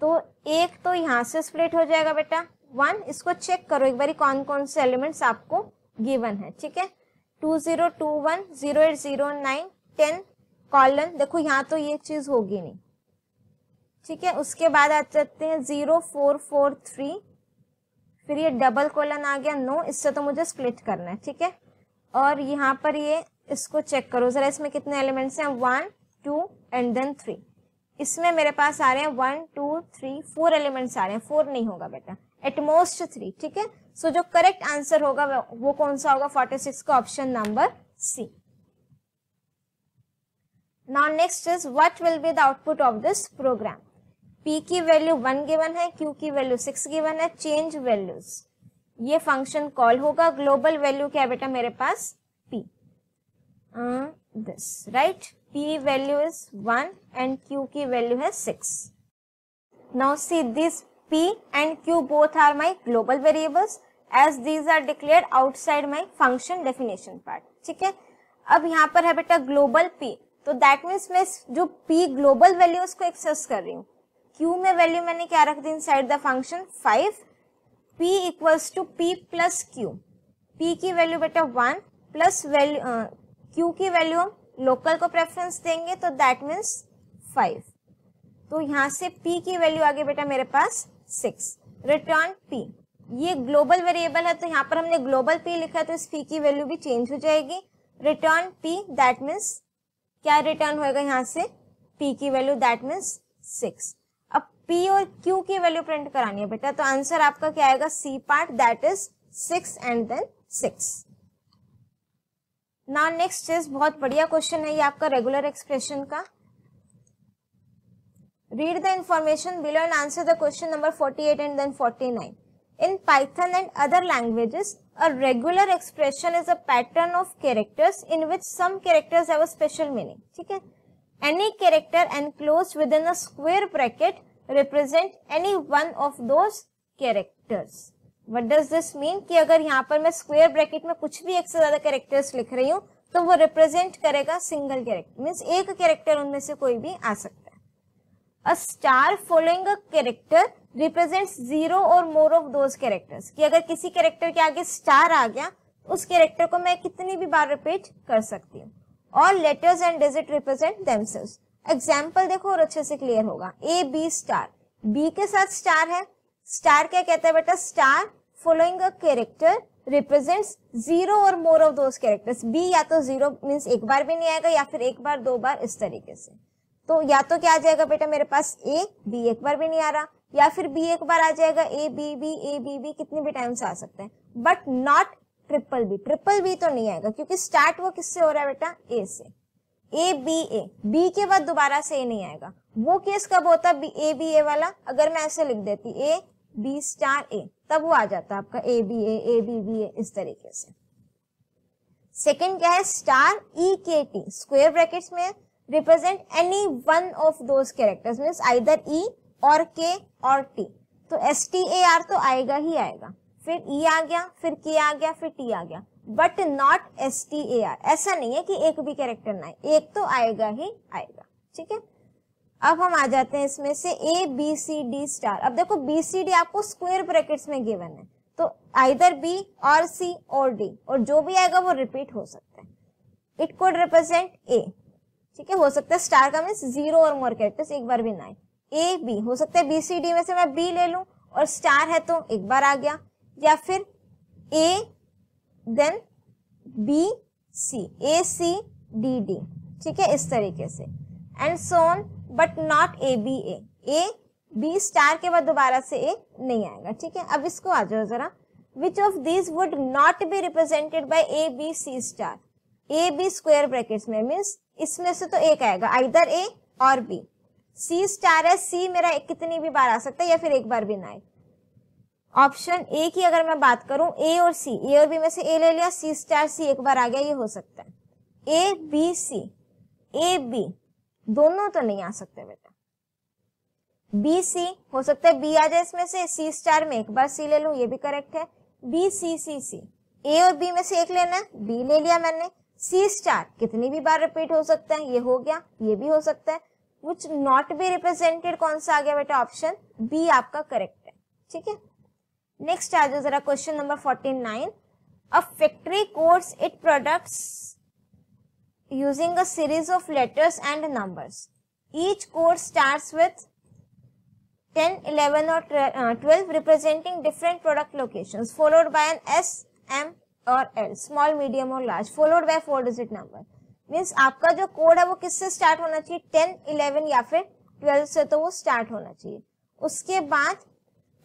तो एक तो यहाँ से स्प्लिट हो जाएगा बेटा वन इसको चेक करो एक बार कौन कौन से एलिमेंट्स आपको गिवन है ठीक है two zero two one zero eight zero nine ten colon देखो यहाँ तो ये चीज होगी नहीं ठीक है उसके बाद आ जाते हैं जीरो फोर फोर थ्री फिर ये डबल कॉलन आ गया नो इससे तो मुझे स्प्लिट करना है ठीक है और यहाँ पर ये इसको चेक करो जरा इसमें कितने एलिमेंट्स हैं one two and then three इसमें मेरे पास आ रहे हैं one two three four elements आ रहे हैं फोर नहीं होगा बेटा एटमोस्ट थ्री ठीक है सो जो करेक्ट आंसर होगा वो कौन सा होगा फोर्टी सिक्स का option number C now next is what will be the output of this program P की वैल्यू वन गिवन है क्यू की वैल्यू सिक्स गिवन है चेंज वैल्यूज ये फंक्शन कॉल होगा ग्लोबल वैल्यू क्या बेटा मेरे पास P this right P value is one and Q की वैल्यू है six now see this P and Q both are my global variables as these are declare outside my function definition part ठीक है अब यहाँ पर है बेटा global P तो दैट मीन्स मैं जो पी ग्लोबल वैल्यूज को एक्सेस कर रही हूँ क्यू में वैल्यू मैंने क्या रख दी inside the function five P equals to P plus Q P की वैल्यू बेटा वन प्लस वैल्यू क्यू की वैल्यू लोकल को प्रेफरेंस देंगे तो दैट मीन्स फाइव तो यहाँ से पी की वैल्यू आगे बेटा मेरे पास सिक्स रिटर्न पी ये ग्लोबल वेरिएबल है तो यहाँ पर हमने ग्लोबल पी लिखा है तो इस पी की वैल्यू भी चेंज हो जाएगी रिटर्न पी दैट मीन्स क्या रिटर्न होएगा यहाँ से पी की वैल्यू दैट मीन्स सिक्स अब पी और क्यू की वैल्यू प्रिंट करानी है बेटा तो आंसर आपका क्या आएगा C part that is six and then six ना नेक्स्ट इज बहुत बढ़िया क्वेश्चन है ये आपका रेगुलर एक्सप्रेशन का read the information below and answer the question number forty eight and then forty nine in Python and other languages a regular expression is a pattern of characters in which some characters have special meaning ठीक है any character enclosed within a square bracket represent any one of those characters what does this mean कि अगर यहाँ पर मैं square bracket में कुछ भी एक से ज्यादा कैरेक्टर्स लिख रही हूँ तो वो रिप्रेजेंट करेगा सिंगल कैरेक्टर मीन्स एक कैरेक्टर उनमें से कोई भी आ सकता है a star following a character represents zero or more of those characters कि अगर किसी कैरेक्टर के आगे स्टार आ गया उस कैरेक्टर को मैं कितनी भी बार रिपीट कर सकती हूँ और letters and digit represent themselves example देखो और अच्छे से क्लियर होगा ए बी स्टार बी के साथ स्टार है स्टार क्या कहता है बेटा star following a character represents zero or more of those characters B या तो जीरो मीन्स एक बार भी नहीं आएगा या फिर एक बार दो बार इस तरीके से तो या तो क्या आ जाएगा बेटा मेरे पास ए बी एक बार भी नहीं आ रहा या फिर बी एक बार आ जाएगा A B B A B B कितने भी टाइम्स आ सकते हैं but not triple B triple B तो नहीं आएगा क्योंकि स्टार्ट वो किससे हो रहा है बेटा ए से ए बी ए बी के बाद दोबारा से ए नहीं आएगा वो केस कब होता बी ए बी ए वाला अगर मैं ऐसे लिख देती ए बी स्टार ए तब वो आ जाता है आपका A B A A B B A इस तरीके से सेकेंड क्या है star E K T square brackets में represent any one of those characters means either E or K और टी तो एस टी ए आर तो आएगा ही आएगा फिर ई e आ गया फिर के आ गया फिर टी आ गया but not S T A R ऐसा नहीं है कि एक भी कैरेक्टर ना है एक तो आएगा ही आएगा ठीक है अब हम आ जाते हैं इसमें से A B C D star अब देखो बी सी डी आपको स्क्वेयर ब्रैकेट्स में गिवन है तो आइदर बी और सी और डी और जो भी आएगा वो रिपीट हो सकता है इट कोड रिप्रेजेंट ए ठीक है हो सकता है स्टार का mean zero or more characters एक बार भी ना आए ए बी हो सकता है बी सी डी में से मैं बी ले लू और स्टार है तो एक बार आ गया या फिर A then B C A C D D ठीक है इस तरीके से and so on but not A B A A B star के बाद दोबारा से ए नहीं आएगा ठीक है अब इसको आ जाओ जरा which of this would not be represented by A B C star A B square bracket में मीन्स इसमें से तो एक आएगा आइदर ए और बी सी स्टार है सी मेरा कितनी भी बार आ सकता है या फिर एक बार भी ना आए ऑप्शन ए की अगर मैं बात करूं ए और सी ए और बी में से ए ले लिया सी स्टार सी एक बार आ गया ये हो सकता है ए बी सी ए बी दोनों तो नहीं आ सकते बेटा बी सी हो सकता है बी आ जाए इसमें से सी स्टार में एक बार सी ले लो ये भी करेक्ट है बी सी सी सी ए और बी में से एक लेना बी ले लिया मैंने सी स्टार कितनी भी बार रिपीट हो सकता है ये हो गया ये भी हो सकता है विच नॉट बी रिप्रेजेंटेड कौन सा आ गया बेटा ऑप्शन बी आपका करेक्ट है ठीक है नेक्स्ट आ जाओ जरा question number forty nine a factory course it products using a series of letters and numbers. Each code starts with 10, 11 or 12 representing different product locations followed by an S, M or L, small, medium or large followed by four digit number. means aapka jo code hai wo kis se start hona chahiye 10 11 ya fir 12 se to wo start hona chahiye uske baad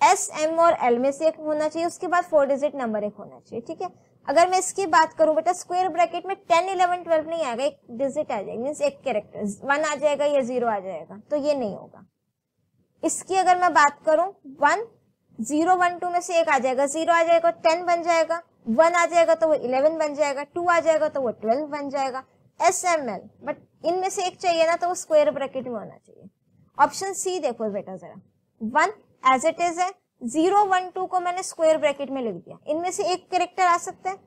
s m or l में se ek hona chahiye uske baad four digit number ek hona chahiye theek hai अगर मैं इसकी बात करूं बेटा square bracket में ten eleven twelve नहीं आएगा एक डिजिट आ जाएगा मीन एक कैरेक्टर वन आ जाएगा या जीरो आ जाएगा तो ये नहीं होगा इसकी अगर मैं बात करूं वन जीरो वन टू में से एक आ जाएगा जीरो आ जाएगा टेन बन जाएगा वन आ जाएगा तो वो इलेवन बन जाएगा टू आ जाएगा तो वो ट्वेल्व बन जाएगा एस एम एल बट इनमें से एक चाहिए ना तो वो स्क्वेयर ब्रैकेट में होना चाहिए ऑप्शन सी देखो बेटा जरा वन एज इट इज है जीरो वन टू को मैंने स्क्वायर ब्रैकेट में लिख दिया इनमें से एक करेक्टर आ सकता है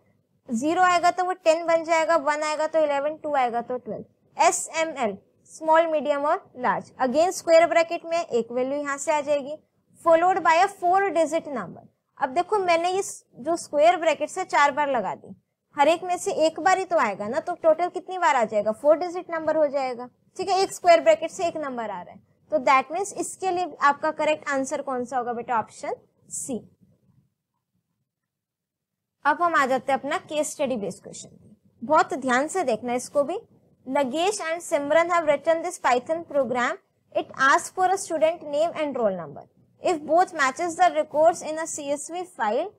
जीरो आएगा तो वो टेन बन जाएगा वन आएगा तो इलेवन टू आएगा तो twelve S M L small medium or large again square bracket में एक वैल्यू यहाँ से आ जाएगी followed by a four digit number अब देखो मैंने ये जो स्क्वायर ब्रैकेट से चार बार लगा दी हर एक में से एक बार ही तो आएगा ना तो टोटल कितनी बार आ जाएगा फोर डिजिट नंबर हो जाएगा ठीक है एक स्क्वायर ब्रैकेट से एक नंबर आ रहा है तो दैट मीन्स इसके लिए आपका करेक्ट आंसर कौन सा होगा बेटा ऑप्शन सी अब हम आ जाते हैं अपना केस स्टडी बेस्ड क्वेश्चन बहुत ध्यान से देखना इसको भी Lagesh and Simran have written this Python program it ask for a student name and roll number if both matches the records in a CSV file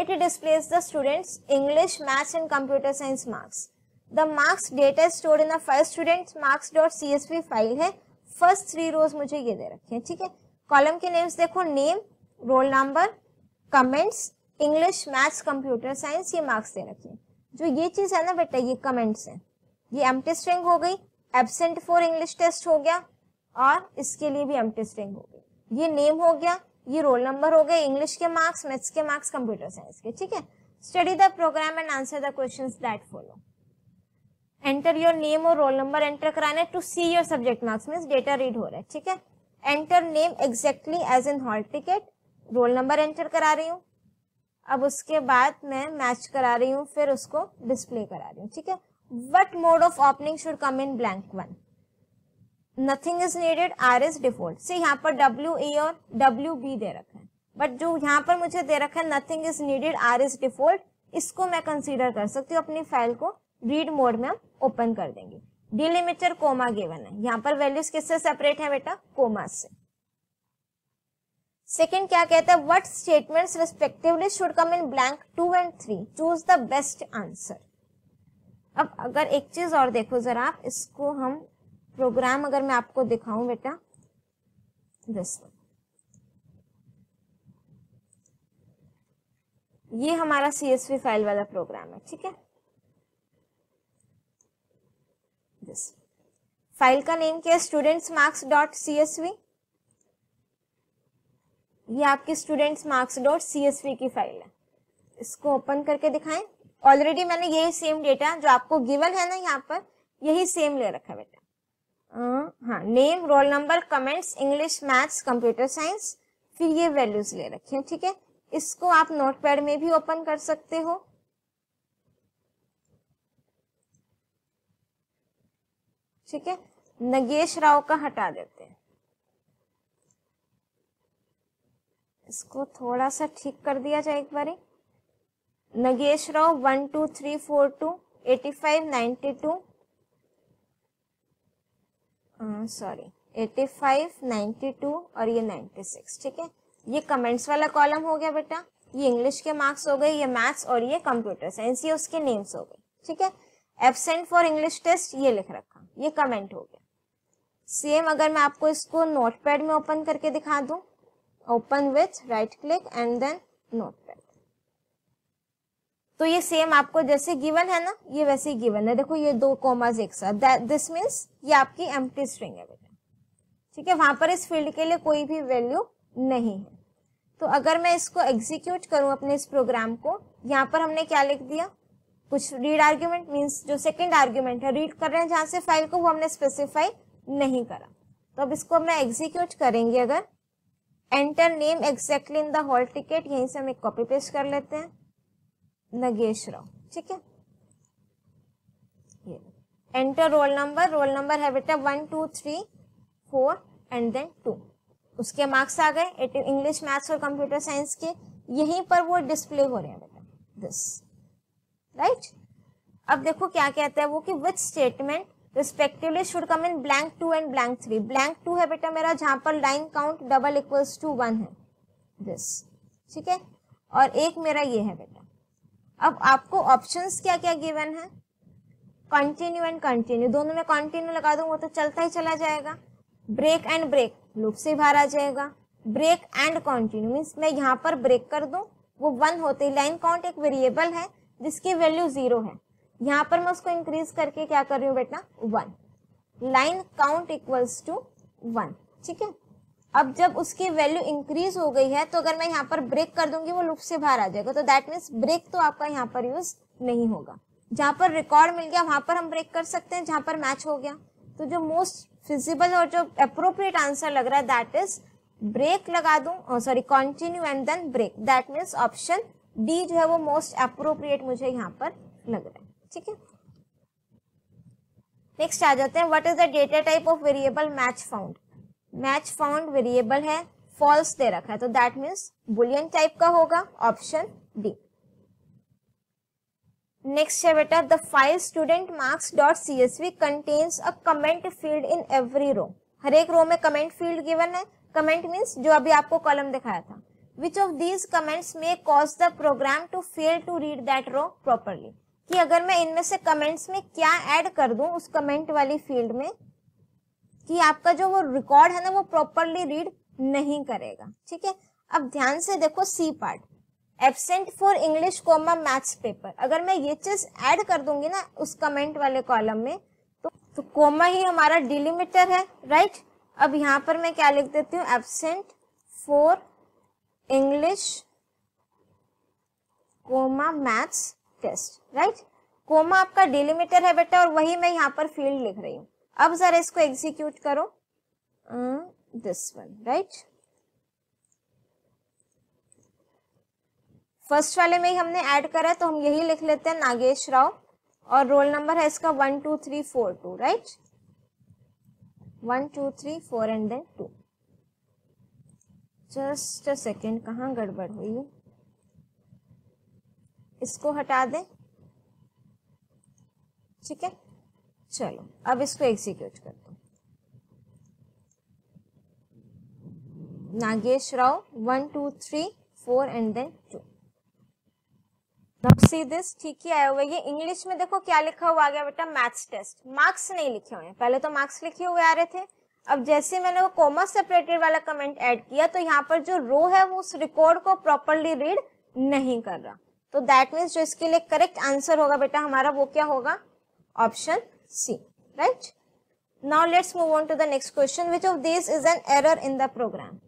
it displays the students English maths and computer science marks the marks data stored in the first student marks dot C file है first three rows मुझे ये दे रखी है ठीक है column के names देखो name roll number comments English maths computer science ये मार्क्स दे रखे हैं जो ये चीज़ है ना बेटा ये कमेंट्स हैं ये एम्प्टी स्ट्रिंग हो गई एबसेंट फॉर इंग्लिश टेस्ट हो गया और इसके लिए भी एम्प्टी स्ट्रिंग हो गई ये नेम हो गया ये रोल नंबर हो गया इंग्लिश के मार्क्स मैथ्स के मार्क्स कंप्यूटर साइंस के ठीक है study the program and answer the questions that follow enter your name और रोल नंबर एंटर कराना है to see your subject marks mean data read हो रहा है ठीक है enter name exactly as in hall ticket roll number enter करा रही हूँ अब उसके बाद मैं मैच करा रही हूँ फिर उसको डिस्प्ले करा रही हूँ ठीक है what mode of opening should come in blank one nothing is needed R is default से यहाँ पर डब्ल्यू ए और डब्ल्यू बी दे रखा है बट जो यहाँ पर मुझे दे रखा है nothing is needed R is default इसको मैं कंसिडर कर सकती हूँ अपनी फाइल को रीड मोड में हम ओपन कर देंगे डिलिमिटर कोमा गिवन है यहाँ पर वैल्यूज किससे सेपरेट है बेटा कोमा से सेकेंड क्या कहता है what statements respectively should come in blank two and three choose the best answer अब अगर एक चीज और देखो जरा आप इसको हम प्रोग्राम अगर मैं आपको दिखाऊं बेटा दिस ये हमारा सीएसवी फाइल वाला प्रोग्राम है ठीक है दिस फाइल का नेम क्या है students marks dot C S V ये आपकी students marks dot C S V की फाइल है इसको ओपन करके दिखाएं ऑलरेडी मैंने यही सेम डेटा जो आपको गिवन है ना यहाँ पर यही सेम ले रखा है बेटा अं, हाँ name roll number comments English maths computer science फिर ये वैल्यूज ले रखी है ठीक है इसको आप नोटपैड में भी ओपन कर सकते हो ठीक है नगेश राव का हटा देते हैं इसको थोड़ा सा ठीक कर दिया जाए एक बारी Nagesh Rao one two three four two eighty five ninety two sorry eighty five ninety two और ये नाइन्टी सिक्स ठीक है ये कमेंट्स वाला कॉलम हो गया बेटा ये इंग्लिश के मार्क्स हो गए ये मैथ्स और ये कंप्यूटर साइंस ये उसके नेम्स हो गए ठीक है एबसेंट फॉर इंग्लिश टेस्ट ये लिख रखा ये कमेंट हो गया सेम अगर मैं आपको इसको नोटपैड में ओपन करके दिखा दूं open with right click and then Notepad तो ये सेम आपको जैसे गिवन है ना ये वैसे ही गिवन है देखो ये दो कॉमाज एक साथ दिस मीन्स ये आपकी एम स्ट्रिंग है बेटा ठीक है वहां पर इस फील्ड के लिए कोई भी वैल्यू नहीं है तो अगर मैं इसको एग्जीक्यूट करूं अपने इस प्रोग्राम को यहाँ पर हमने क्या लिख दिया कुछ रीड आर्ग्यूमेंट मीन्स जो सेकेंड आर्ग्यूमेंट है रीड कर रहे हैं जहाँ से फाइल को वो हमने स्पेसिफाई नहीं करा तो अब इसको हमें एग्जीक्यूट करेंगे अगर enter name exactly in the hall ticket यहीं से हम एक कॉपी पेस्ट कर लेते हैं नगेश राव ठीक है enter roll number roll number है बेटा one two three four and then two उसके मार्क्स आ गए इंग्लिश मैथ्स और कंप्यूटर साइंस के यहीं पर वो डिस्प्ले हो रहे हैं बेटा दिस राइट अब देखो क्या कहता है वो कि which statement respectively should come in blank two and blank three blank two है बेटा मेरा जहां पर line count double equals to one है दिस ठीक है और एक मेरा ये है बेटा अब आपको ऑप्शंस क्या क्या गिवन है कंटिन्यू एंड कंटिन्यू दोनों में कंटिन्यू लगा दूंगा तो चलता ही चला जाएगा ब्रेक एंड ब्रेक लूप से बाहर आ जाएगा ब्रेक एंड कंटिन्यू मीन्स मैं यहाँ पर ब्रेक कर दूँ वो वन होते ही लाइन काउंट एक वेरिएबल है जिसकी वैल्यू जीरो है यहाँ पर मैं उसको इंक्रीज करके क्या कर रही हूँ बेटा one line count equals to one ठीक है अब जब उसकी वैल्यू इंक्रीज हो गई है तो अगर मैं यहाँ पर ब्रेक कर दूंगी वो लूप से बाहर आ जाएगा तो दैट मीन्स ब्रेक तो आपका यहाँ पर यूज नहीं होगा जहाँ पर रिकॉर्ड मिल गया वहां पर हम ब्रेक कर सकते हैं जहाँ पर मैच हो गया तो जो मोस्ट फिजिबल और जो अप्रोप्रिएट आंसर लग रहा है दैट इज ब्रेक लगा दूं sorry continue and then break that means option D जो है वो मोस्ट अप्रोप्रिएट मुझे यहाँ पर लग रहा है ठीक है नेक्स्ट आ जाते हैं what is the data type of variable match found match found variable है फॉल्स दे रखा है तो दैट मीन्स बुलियन टाइप का होगा ऑप्शन डी नेक्स्ट है बेटा the file student marks dot C S V contains a comment field in every row हर एक रो में कमेंट फील्ड गिवन है कमेंट मीन्स जो अभी आपको कॉलम दिखाया था which of these comments may cause the program to fail to read that row properly कि अगर मैं इनमें से कमेंट्स में क्या ऐड कर दूं उस कमेंट वाली फील्ड में कि आपका जो वो रिकॉर्ड है ना वो प्रॉपरली रीड नहीं करेगा ठीक है अब ध्यान से देखो C part absent for English comma maths paper अगर मैं ये चीज ऐड कर दूंगी ना उस कमेंट वाले कॉलम में तो, तो कोमा ही हमारा डिलिमिटर है राइट अब यहाँ पर मैं क्या लिख देती हूँ absent for english comma maths test right comma आपका डिलिमिटर है बेटा और वही मैं यहाँ पर फील्ड लिख रही हूँ अब जरा इसको एग्जीक्यूट करो दिस वन राइट फर्स्ट वाले में ही हमने ऐड करा तो हम यही लिख लेते हैं नागेश राव और रोल नंबर है इसका one two three four two right one two three four and then two just a second कहाँ गड़बड़ हुई इसको हटा दें ठीक है चलो अब इसको एग्जीक्यूट कर दो Nagesh Rao one two three four and then two now see this ठीक ही आया हुआ ये इंग्लिश में देखो क्या लिखा हुआ आ गया बेटा मैथ्स टेस्ट मार्क्स नहीं लिखे हुए हैं पहले तो मार्क्स लिखे हुए आ रहे थे अब जैसे मैंने वो कॉमा सेपरेटेड वाला कमेंट ऐड किया तो यहाँ पर जो रो है वो उस रिकॉर्ड को प्रॉपरली रीड नहीं कर रहा तो दैट मीन्स जो इसके लिए करेक्ट आंसर होगा बेटा हमारा वो क्या होगा option C right now let's move on to the next question which of this is an error in the program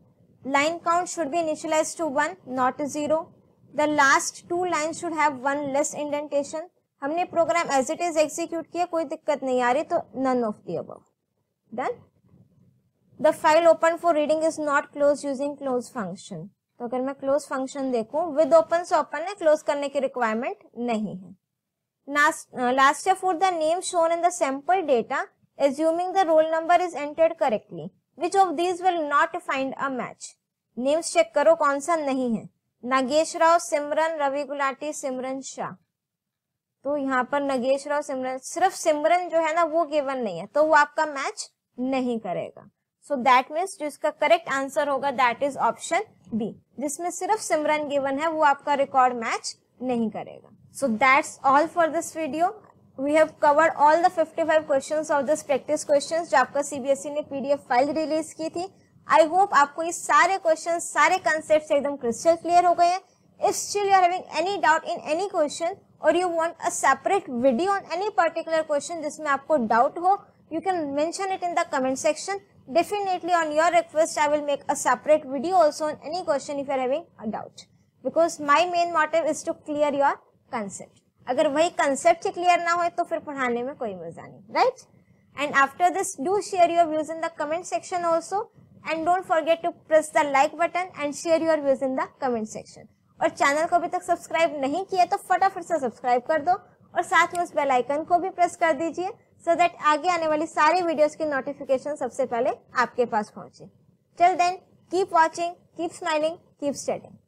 line count should be initialise to one not zero the last two line should have one less indentation हमने program as it is execute किया कोई दिक्कत नहीं आ रही तो none of the अब done the file open for reading is not close using close function तो अगर मैं क्लोज फंक्शन देखूं विद ओपन से ओपन है क्लोज करने की रिक्वायरमेंट नहीं है लास्ट या for the name shown in the sample data assuming the roll number is entered correctly which of these will not find a match names check करो कौन सा नहीं है नागेश राव सिमरन रवि गुलाटी सिमरन शाह तो यहाँ पर नागेश राव सिमरन सिर्फ सिमरन जो है ना वो गिवन नहीं है तो वो आपका मैच नहीं करेगा सो दैट मीन्स जो इसका करेक्ट आंसर होगा दैट इज ऑप्शन बी जिसमें सिर्फ सिमरन गिवन है वो आपका रिकॉर्ड मैच नहीं करेगा so that's all for this video we have covered all the 55 questions of this practice questions जो आपका सीबीएसई e ने पीडीएफ फाइल रिलीज की थी आई होप आपको ये सारे क्वेश्चन सारे कंसेप्ट एकदम क्रिस्टल क्लियर हो गए हैं if still you are having any doubt in any question और you want a separate video on any particular question जिसमें आपको डाउट हो you can mention it in the comment section definitely on your request I will make a separate video also on any question if you are having a doubt because my main motive is to clear your concept. अगर वही concept ही clear ना हो तो फिर पढ़ाने में कोई मजा नहीं right and after this do share your views in the comment section also and don't forget to press the like button and share your views in the comment section और चैनल को अभी तक सब्सक्राइब नहीं किया तो फटाफट से subscribe कर दो और साथ में उस बेल आइकन को भी प्रेस कर दीजिए सो so दैट आगे आने वाली सारी वीडियोस की नोटिफिकेशन सबसे पहले आपके पास पहुंचे till then keep watching keep smiling keep studying